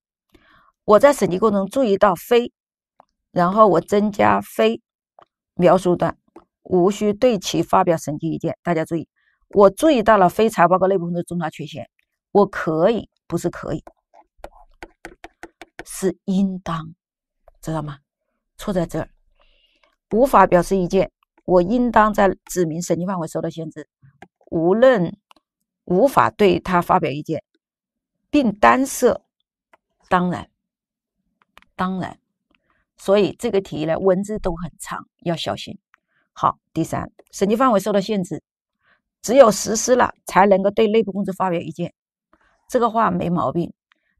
我在审计过程中注意到非，然后我增加非描述段，无需对其发表审计意见。大家注意，我注意到了非财务报告内部控制的重大缺陷，我可以。不是可以，是应当，知道吗？错在这儿，无法表示意见，我应当在指明审计范围受到限制，无论无法对他发表意见，并干涉。当然，当然，所以这个题呢，文字都很长，要小心。好，第三，审计范围受到限制，只有实施了，才能够对内部工作发表意见。这个话没毛病，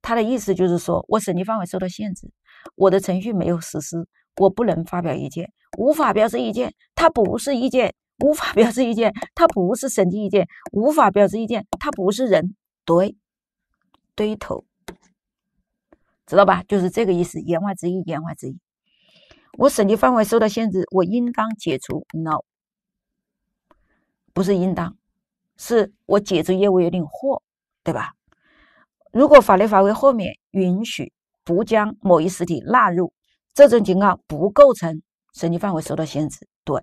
他的意思就是说，我审计范围受到限制，我的程序没有实施，我不能发表意见，无法表示意见。他不是意见，无法 (laughs) 表示意见。他不是审计意见，无法表示意见。他不是人，对，对头，知道吧？就是这个意思。言外之意，言外之意。我审计范围受到限制，我应当解除。No，不是应当，是我解除业务有点或，对吧？如果法律法规后面允许不将某一实体纳入，这种情况不构成审计范围受到限制。对，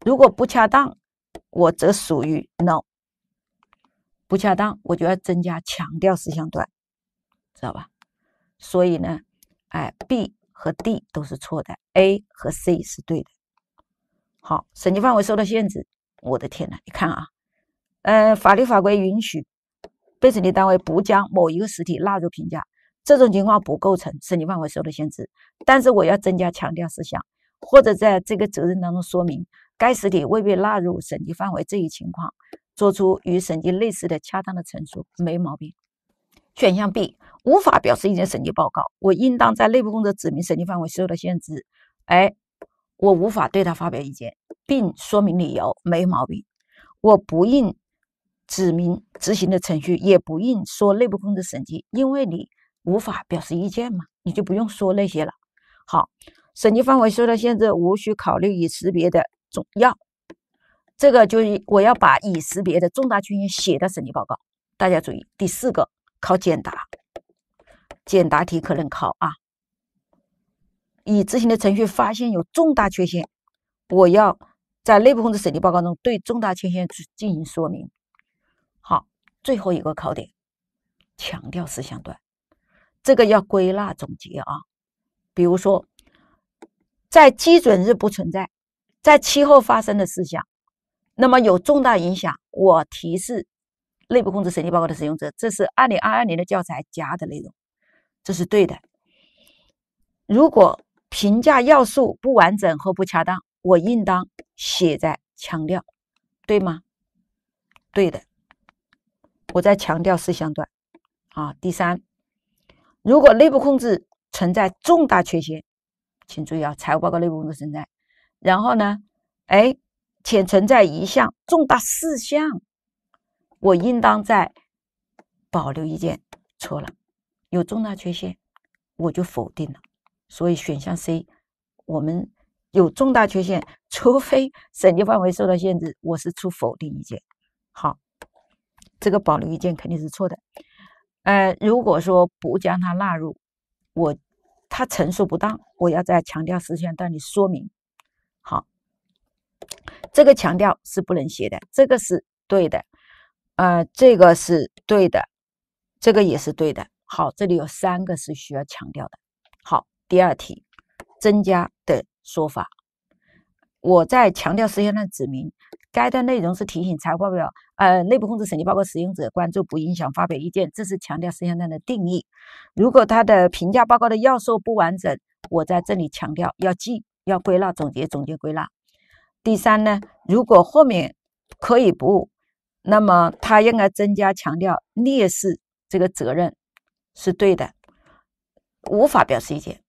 如果不恰当，我则属于 no，不恰当，我就要增加强调事项段，知道吧？所以呢，哎，B 和 D 都是错的，A 和 C 是对的。好，审计范围受到限制，我的天呐！你看啊，呃，法律法规允许。被审计单位不将某一个实体纳入评价，这种情况不构成审计范围受到限制。但是我要增加强调事项，或者在这个责任当中说明该实体未被纳入审计范围这一情况，做出与审计类似的恰当的陈述，没毛病。选项 B 无法表示意见审计报告，我应当在内部工作指明审计范围受到限制。哎，我无法对他发表意见，并说明理由，没毛病。我不应。指明执行的程序也不应说内部控制审计，因为你无法表示意见嘛，你就不用说那些了。好，审计范围受到限制，无需考虑已识别的重要，这个就是我要把已识别的重大缺陷写在审计报告。大家注意，第四个考简答，简答题可能考啊，已执行的程序发现有重大缺陷，我要在内部控制审计报告中对重大缺陷进行说明。最后一个考点，强调事项段，这个要归纳总结啊。比如说，在基准日不存在，在期后发生的事项，那么有重大影响。我提示内部控制审计报告的使用者，这是二零二二年的教材加的内容，这是对的。如果评价要素不完整或不恰当，我应当写在强调，对吗？对的。我再强调四项段啊。第三，如果内部控制存在重大缺陷，请注意啊，财务报告内部控制存在，然后呢，哎，且存在一项重大事项，我应当在保留意见。错了，有重大缺陷，我就否定了。所以选项 C，我们有重大缺陷，除非审计范围受到限制，我是出否定意见。好。这个保留意见肯定是错的，呃，如果说不将它纳入，我他陈述不当，我要在强调事项段里说明。好，这个强调是不能写的，这个是对的，呃，这个是对的，这个也是对的。好，这里有三个是需要强调的。好，第二题增加的说法。我在强调事项段指明，该段内容是提醒财务报表，呃，内部控制审计报告使用者关注，不影响发表意见。这是强调事项段的定义。如果他的评价报告的要素不完整，我在这里强调要记，要归纳总结，总结归纳。第三呢，如果后面可以不，那么他应该增加强调劣势，这个责任是对的。无法表示意见，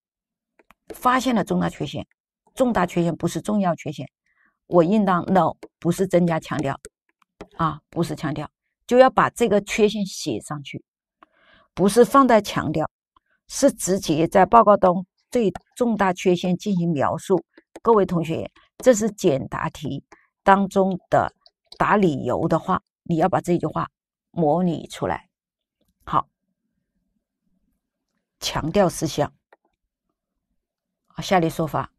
发现了重大缺陷。重大缺陷不是重要缺陷，我应当 no 不是增加强调啊，不是强调，就要把这个缺陷写上去，不是放在强调，是直接在报告中对重大缺陷进行描述。各位同学，这是简答题当中的答理由的话，你要把这句话模拟出来。好，强调事项，下列说法。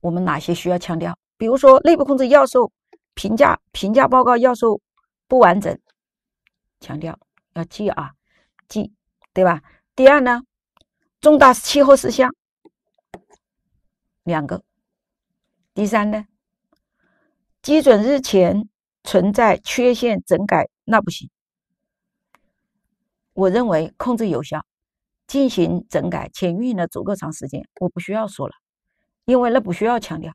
我们哪些需要强调？比如说，内部控制要素评价、评价报告要素不完整，强调要记啊，记，对吧？第二呢，重大气候事项两个。第三呢，基准日前存在缺陷整改那不行。我认为控制有效，进行整改且运营了足够长时间，我不需要说了。因为那不需要强调，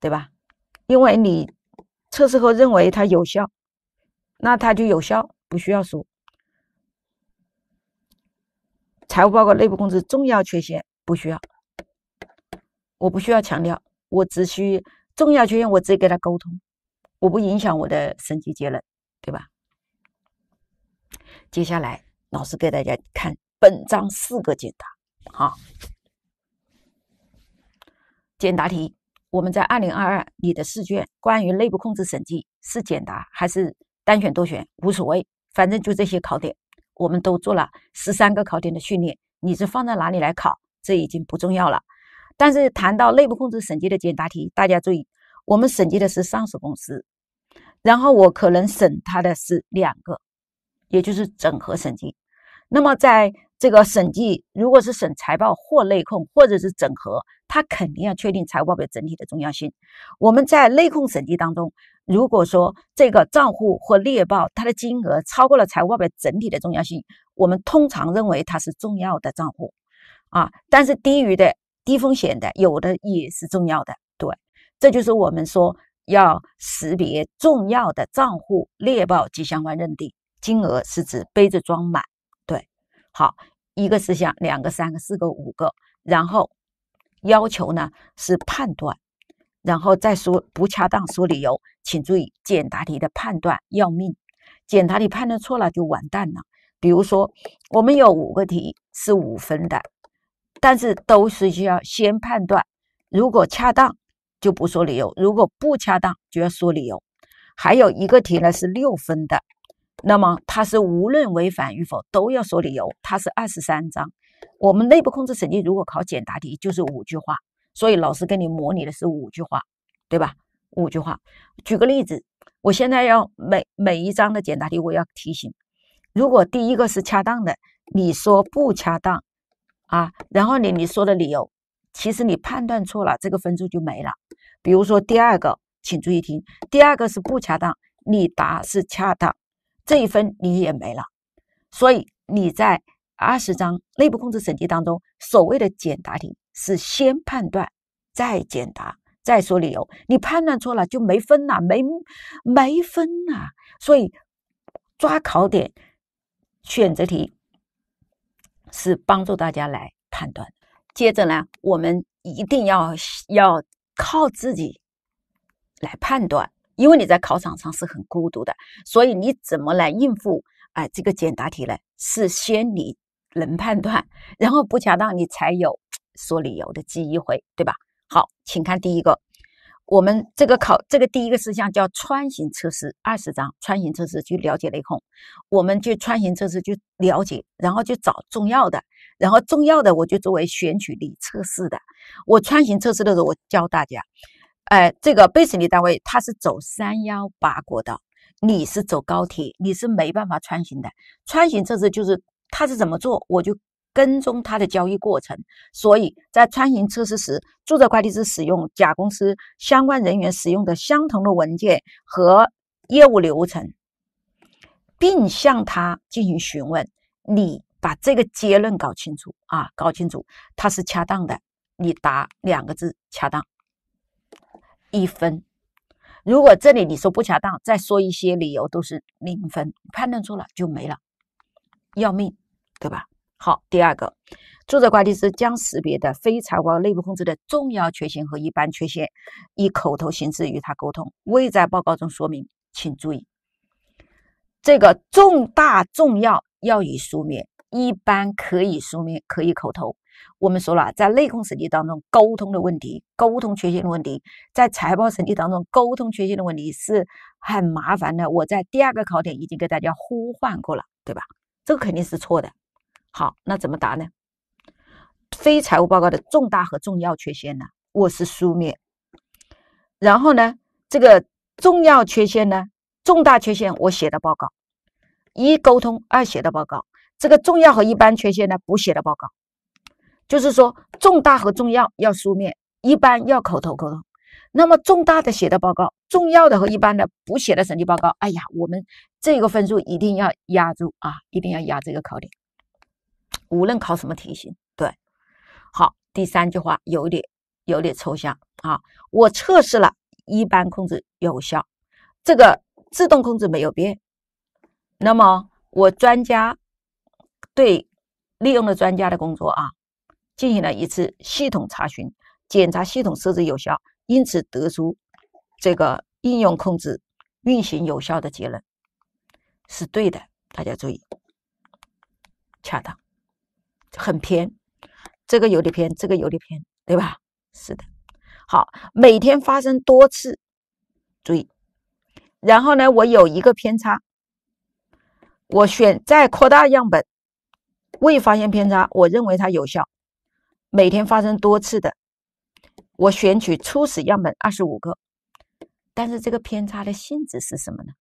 对吧？因为你测试后认为它有效，那它就有效，不需要说。财务报告内部控制重要缺陷不需要，我不需要强调，我只需重要缺陷，我直接跟他沟通，我不影响我的审计结论，对吧？接下来，老师给大家看本章四个解答，好。简答题，我们在二零二二你的试卷关于内部控制审计是简答还是单选多选无所谓，反正就这些考点，我们都做了十三个考点的训练。你是放在哪里来考，这已经不重要了。但是谈到内部控制审计的简答题，大家注意，我们审计的是上市公司，然后我可能审它的是两个，也就是整合审计。那么在这个审计，如果是审财报或内控，或者是整合。它肯定要确定财务报表整体的重要性。我们在内控审计当中，如果说这个账户或列报它的金额超过了财务报表整体的重要性，我们通常认为它是重要的账户，啊，但是低于的低风险的，有的也是重要的，对。这就是我们说要识别重要的账户列报及相关认定。金额是指杯子装满，对。好，一个、事项、两个、三个、四个、五个，然后。要求呢是判断，然后再说不恰当说理由，请注意简答题的判断要命，简答题判断错了就完蛋了。比如说我们有五个题是五分的，但是都是需要先判断，如果恰当就不说理由，如果不恰当就要说理由。还有一个题呢是六分的，那么它是无论违反与否都要说理由，它是二十三章。我们内部控制审计如果考简答题，就是五句话，所以老师给你模拟的是五句话，对吧？五句话。举个例子，我现在要每每一章的简答题，我要提醒，如果第一个是恰当的，你说不恰当啊，然后你你说的理由，其实你判断错了，这个分数就没了。比如说第二个，请注意听，第二个是不恰当，你答是恰当，这一分你也没了。所以你在。二十章内部控制审计当中，所谓的简答题是先判断，再简答，再说理由。你判断错了就没分了，没没分了。所以抓考点选择题是帮助大家来判断。接着呢，我们一定要要靠自己来判断，因为你在考场上是很孤独的，所以你怎么来应付哎这个简答题呢？是先你。能判断，然后不恰当，你才有说理由的机会，对吧？好，请看第一个，我们这个考这个第一个事项叫穿行测试，二十张穿行测试去了解雷孔，我们去穿行测试去了解，然后去找重要的，然后重要的我就作为选取力测试的。我穿行测试的时候，我教大家，哎，这个被审理单位他是走三幺八国道，你是走高铁，你是没办法穿行的。穿行测试就是。他是怎么做，我就跟踪他的交易过程。所以在穿行测试时，注册会计师使用甲公司相关人员使用的相同的文件和业务流程，并向他进行询问。你把这个结论搞清楚啊，搞清楚它是恰当的。你答两个字“恰当”，一分。如果这里你说不恰当，再说一些理由都是零分。判断错了就没了。要命，对吧？好，第二个，注册会计师将识别的非财务内部控制的重要缺陷和一般缺陷以口头形式与他沟通，未在报告中说明，请注意，这个重大重要要以书面，一般可以书面，可以口头。我们说了，在内控审计当中沟通的问题，沟通缺陷的问题，在财报审计当中沟通缺陷的问题是很麻烦的。我在第二个考点已经给大家呼唤过了，对吧？这个肯定是错的。好，那怎么答呢？非财务报告的重大和重要缺陷呢？我是书面。然后呢，这个重要缺陷呢、重大缺陷，我写的报告，一沟通，二写的报告。这个重要和一般缺陷呢，不写的报告。就是说，重大和重要要书面，一般要口头沟通。那么重大的写的报告，重要的和一般的不写的审计报告，哎呀，我们这个分数一定要压住啊，一定要压这个考点，无论考什么题型。对，好，第三句话有点有点抽象啊。我测试了，一般控制有效，这个自动控制没有变。那么我专家对利用了专家的工作啊，进行了一次系统查询，检查系统设置有效。因此得出这个应用控制运行有效的结论是对的，大家注意，恰当，很偏，这个有点偏，这个有点偏，对吧？是的。好，每天发生多次，注意，然后呢，我有一个偏差，我选再扩大样本，未发现偏差，我认为它有效，每天发生多次的。我选取初始样本二十五个，但是这个偏差的性质是什么呢？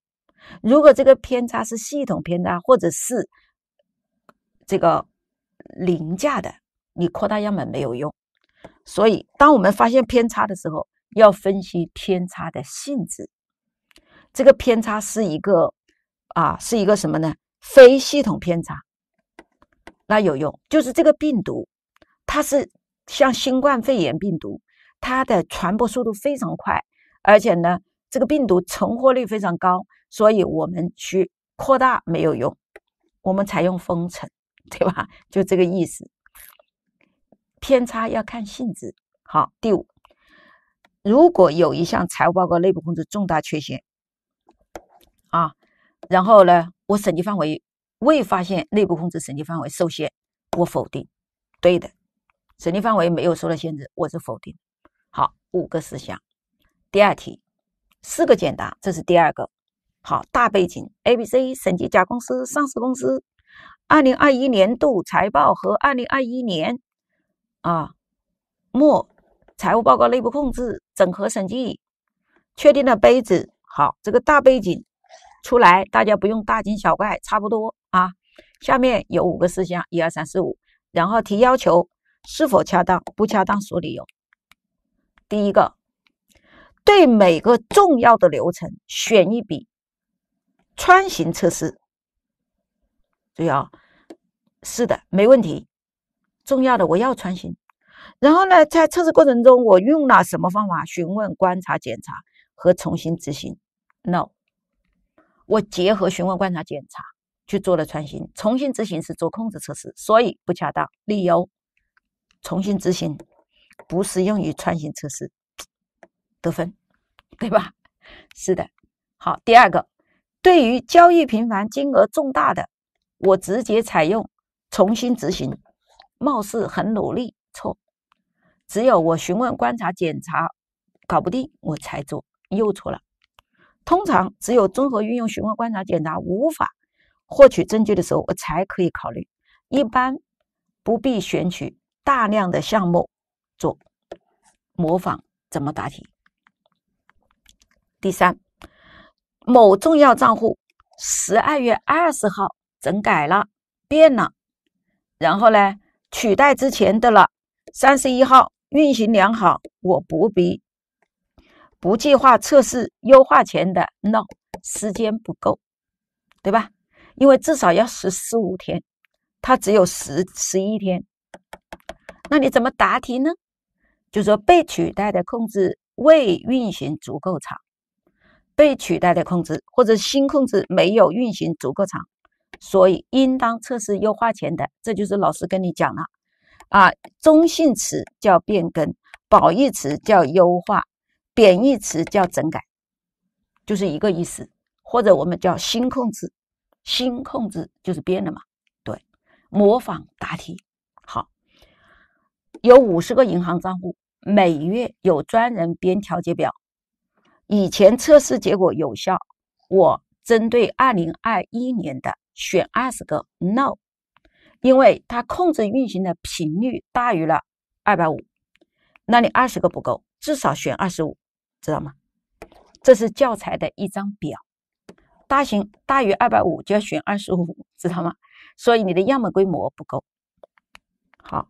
如果这个偏差是系统偏差，或者是这个零价的，你扩大样本没有用。所以，当我们发现偏差的时候，要分析偏差的性质。这个偏差是一个啊，是一个什么呢？非系统偏差，那有用。就是这个病毒，它是像新冠肺炎病毒。它的传播速度非常快，而且呢，这个病毒存活率非常高，所以我们去扩大没有用，我们采用封城，对吧？就这个意思。偏差要看性质。好，第五，如果有一项财务报告内部控制重大缺陷，啊，然后呢，我审计范围未发现内部控制审计范围受限，我否定。对的，审计范围没有受到限制，我是否定。好，五个事项。第二题，四个简答，这是第二个。好，大背景 A、B、C 审计甲公司上市公司，二零二一年度财报和二零二一年啊末财务报告内部控制整合审计确定了杯子。好，这个大背景出来，大家不用大惊小怪，差不多啊。下面有五个事项，一二三四五，然后提要求是否恰当，不恰当说理由。第一个，对每个重要的流程选一笔穿行测试。注意啊，是的，没问题。重要的我要穿行。然后呢，在测试过程中，我用了什么方法？询问、观察、检查和重新执行。No，我结合询问、观察、检查去做了穿行。重新执行是做控制测试，所以不恰当。理由：重新执行。不适用于穿行测试，得分，对吧？是的。好，第二个，对于交易频繁、金额重大的，我直接采用重新执行，貌似很努力，错。只有我询问、观察、检查搞不定，我才做，又错了。通常只有综合运用询问、观察、检查无法获取证据的时候，我才可以考虑。一般不必选取大量的项目。做模仿怎么答题？第三，某重要账户十二月二十号整改了，变了，然后呢取代之前的了。三十一号运行良好，我不必不计划测试优化前的 no，时间不够，对吧？因为至少要十四五天，它只有十十一天，那你怎么答题呢？就是说，被取代的控制未运行足够长，被取代的控制或者新控制没有运行足够长，所以应当测试优化前的。这就是老师跟你讲了啊，中性词叫变更，褒义词叫优化，贬义词叫整改，就是一个意思。或者我们叫新控制，新控制就是变了嘛。对，模仿答题好，有五十个银行账户。每月有专人编调节表，以前测试结果有效。我针对二零二一年的选二十个，no，因为它控制运行的频率大于了二百五，那你二十个不够，至少选二十五，知道吗？这是教材的一张表，大型大于二百五就要选二十五，知道吗？所以你的样本规模不够。好，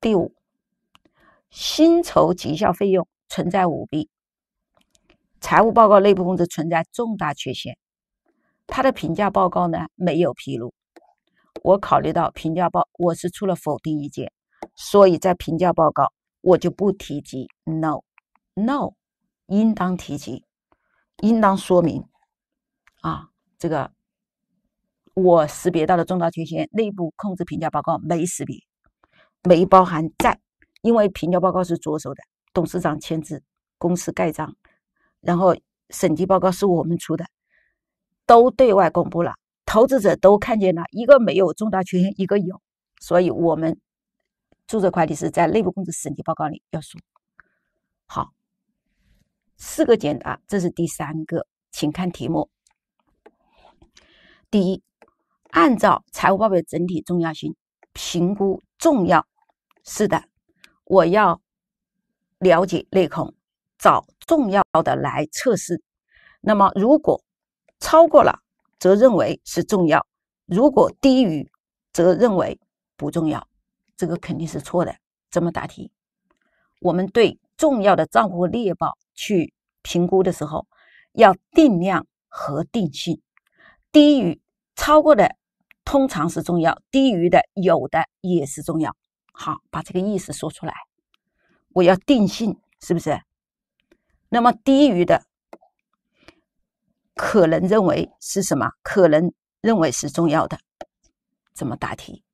第五。薪酬绩效费用存在舞弊，财务报告内部控制存在重大缺陷，他的评价报告呢没有披露。我考虑到评价报我是出了否定意见，所以在评价报告我就不提及。No，No，应当提及，应当说明。啊，这个我识别到的重大缺陷，内部控制评价报告没识别，没包含在。因为评价报告是左手的，董事长签字，公司盖章，然后审计报告是我们出的，都对外公布了，投资者都看见了，一个没有重大缺陷，一个有，所以我们注册会计师在内部公司审计报告里要说好。四个简答，这是第三个，请看题目。第一，按照财务报表整体重要性评估重要，是的。我要了解内控，找重要的来测试。那么，如果超过了，则认为是重要；如果低于，则认为不重要。这个肯定是错的。怎么答题？我们对重要的账户列报去评估的时候，要定量和定性。低于超过的通常是重要，低于的有的也是重要。好，把这个意思说出来。我要定性，是不是？那么低于的，可能认为是什么？可能认为是重要的。怎么答题？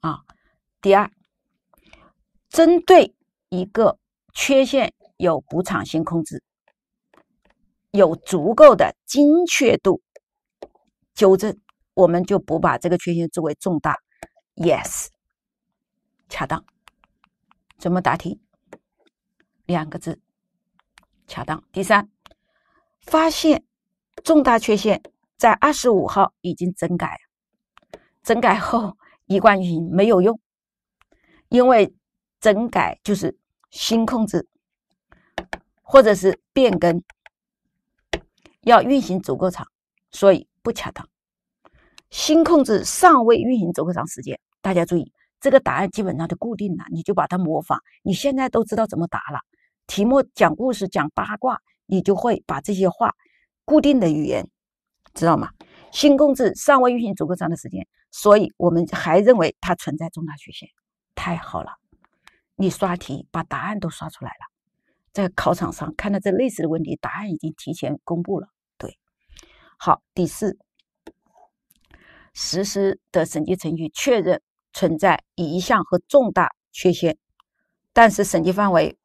啊，第二，针对一个缺陷有补偿性控制，有足够的精确度纠正，我们就不把这个缺陷作为重大。Yes。恰当？怎么答题？两个字，恰当。第三，发现重大缺陷，在二十五号已经整改，整改后贯运行没有用，因为整改就是新控制或者是变更，要运行足够长，所以不恰当。新控制尚未运行足够长时间，大家注意。这个答案基本上就固定了，你就把它模仿。你现在都知道怎么答了。题目讲故事讲八卦，你就会把这些话固定的语言，知道吗？新工资尚未运行足够长的时间，所以我们还认为它存在重大缺陷。太好了，你刷题把答案都刷出来了，在考场上看到这类似的问题，答案已经提前公布了。对，好，第四，实施的审计程序确认。存在一项和重大缺陷，但是审计范围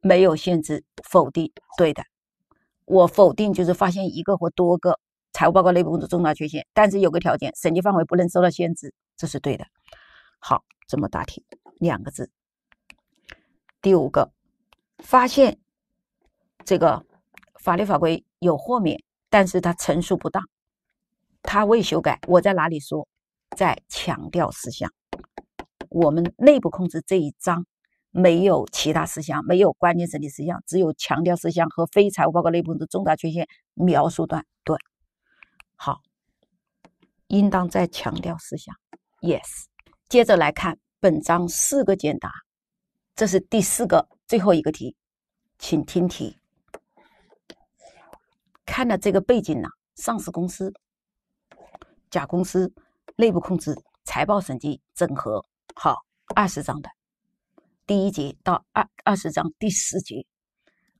没有限制，否定对的。我否定就是发现一个或多个财务报告内部工作重大缺陷，但是有个条件，审计范围不能受到限制，这是对的。好，这么答题两个字。第五个，发现这个法律法规有豁免，但是它陈述不当，它未修改。我在哪里说？在强调事项。我们内部控制这一章没有其他事项，没有关键审计事项，只有强调事项和非财务报告内部控制重大缺陷描述段。对，好，应当在强调事项。Yes，接着来看本章四个简答，这是第四个最后一个题，请听题。看了这个背景呢，上市公司甲公司内部控制财报审计整合。好，二十章的第一节到二二十章第四节，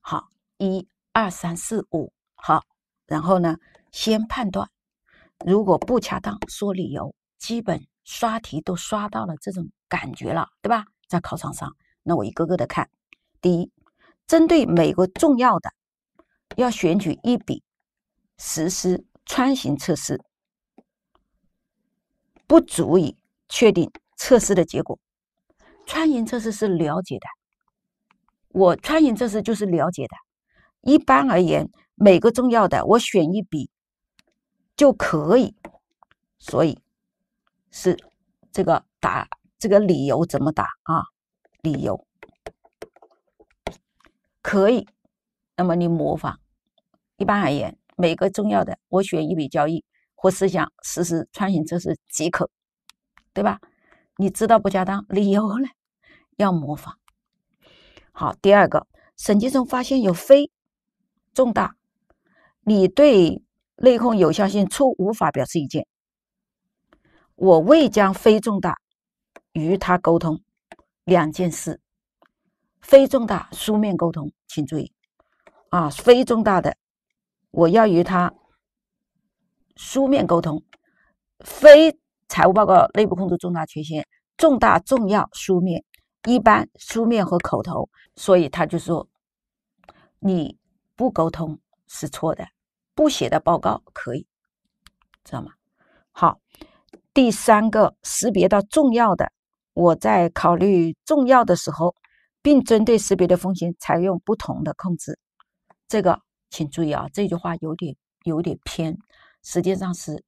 好，一、二、三、四、五，好，然后呢，先判断，如果不恰当，说理由。基本刷题都刷到了这种感觉了，对吧？在考场上，那我一个个的看。第一，针对每个重要的，要选取一笔实施穿行测试，不足以确定。测试的结果，穿行测试是了解的。我穿行测试就是了解的。一般而言，每个重要的我选一笔就可以，所以是这个打这个理由怎么打啊？理由可以，那么你模仿。一般而言，每个重要的我选一笔交易或思想实施穿行测试即可，对吧？你知道不加当？理由呢？要模仿。好，第二个，审计中发现有非重大，你对内控有效性出无法表示意见。我未将非重大与他沟通。两件事，非重大书面沟通，请注意啊，非重大的，我要与他书面沟通，非。财务报告内部控制重大缺陷，重大重要书面，一般书面和口头，所以他就说你不沟通是错的，不写的报告可以，知道吗？好，第三个识别到重要的，我在考虑重要的时候，并针对识别的风险采用不同的控制，这个请注意啊，这句话有点有点偏，实际上是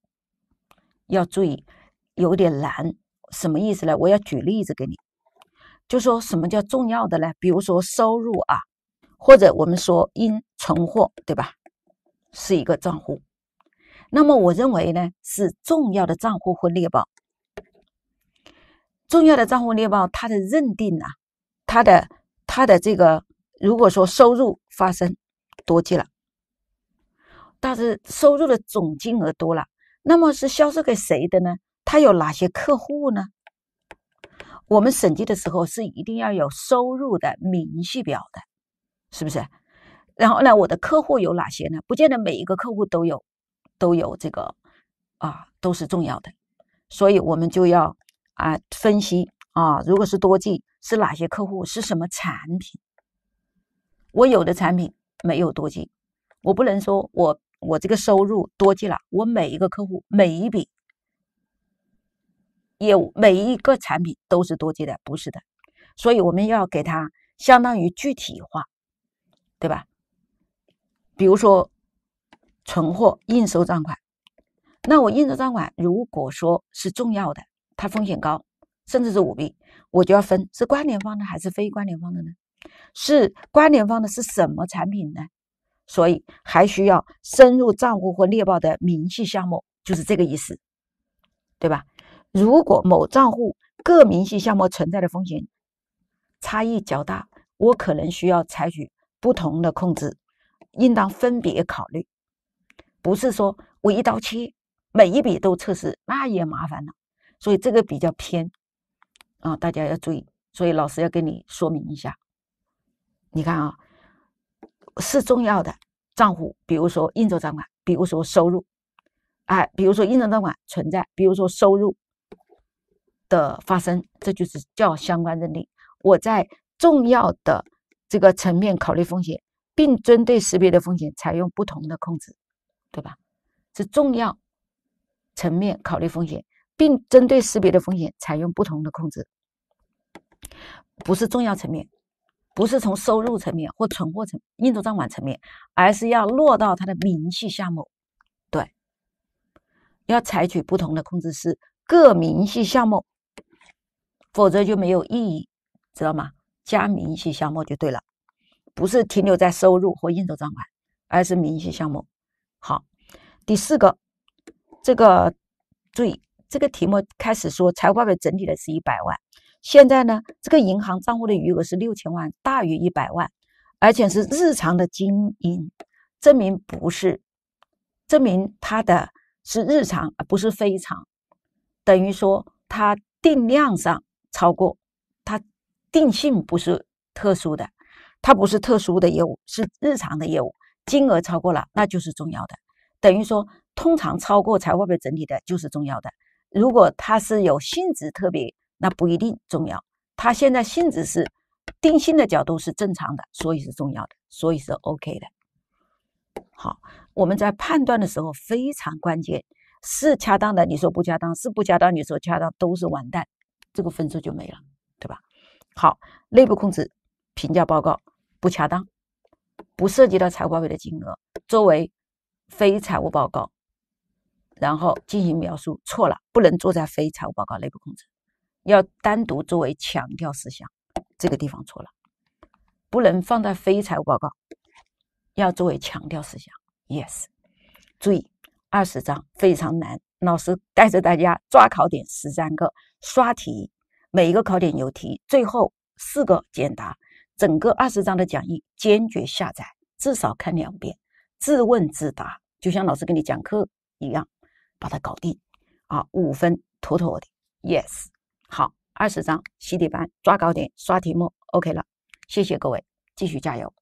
要注意。有点难，什么意思呢？我要举例子给你，就说什么叫重要的呢？比如说收入啊，或者我们说因存货，对吧？是一个账户。那么我认为呢，是重要的账户或列报。重要的账户列报，它的认定啊，它的它的这个，如果说收入发生多计了，但是收入的总金额多了，那么是销售给谁的呢？他有哪些客户呢？我们审计的时候是一定要有收入的明细表的，是不是？然后呢，我的客户有哪些呢？不见得每一个客户都有，都有这个，啊，都是重要的。所以我们就要啊分析啊，如果是多计，是哪些客户，是什么产品？我有的产品没有多计，我不能说我我这个收入多计了，我每一个客户每一笔。有每一个产品都是多接的，不是的，所以我们要给它相当于具体化，对吧？比如说存货、应收账款，那我应收账款如果说是重要的，它风险高，甚至是舞弊，我就要分是关联方的还是非关联方的呢？是关联方的是什么产品呢？所以还需要深入账户或猎豹的明细项目，就是这个意思，对吧？如果某账户各明细项目存在的风险差异较大，我可能需要采取不同的控制，应当分别考虑，不是说我一刀切，每一笔都测试，那也麻烦了。所以这个比较偏啊，大家要注意。所以老师要跟你说明一下，你看啊，是重要的账户，比如说应收账款，比如说收入，哎，比如说应收账款存在，比如说收入。的发生，这就是叫相关认定。我在重要的这个层面考虑风险，并针对识别的风险采用不同的控制，对吧？是重要层面考虑风险，并针对识别的风险采用不同的控制，不是重要层面，不是从收入层面或存货层、应收账款层面，而是要落到它的明细项目，对，要采取不同的控制，是各明细项目。否则就没有意义，知道吗？加明细项目就对了，不是停留在收入或应收账款，而是明细项目。好，第四个，这个注意，这个题目开始说财务报表整体的是一百万，现在呢，这个银行账户的余额是六千万，大于一百万，而且是日常的经营，证明不是，证明它的是日常，而不是非常，等于说它定量上。超过它定性不是特殊的，它不是特殊的业务，是日常的业务。金额超过了，那就是重要的。等于说，通常超过财务报表整体的就是重要的。如果它是有性质特别，那不一定重要。它现在性质是定性的角度是正常的，所以是重要的，所以是 OK 的。好，我们在判断的时候非常关键，是恰当的你说不恰当，是不恰当你说恰当，都是完蛋。这个分数就没了，对吧？好，内部控制评价报告不恰当，不涉及到财务报表的金额，作为非财务报告，然后进行描述错了，不能做在非财务报告内部控制，要单独作为强调事项，这个地方错了，不能放在非财务报告，要作为强调事项。Yes，注意二十章非常难。老师带着大家抓考点十三个，刷题，每一个考点有题，最后四个简答，整个二十章的讲义坚决下载，至少看两遍，自问自答，就像老师跟你讲课一样，把它搞定。啊，五分妥妥的，yes。好，二十章习题班抓考点刷题目，OK 了，谢谢各位，继续加油。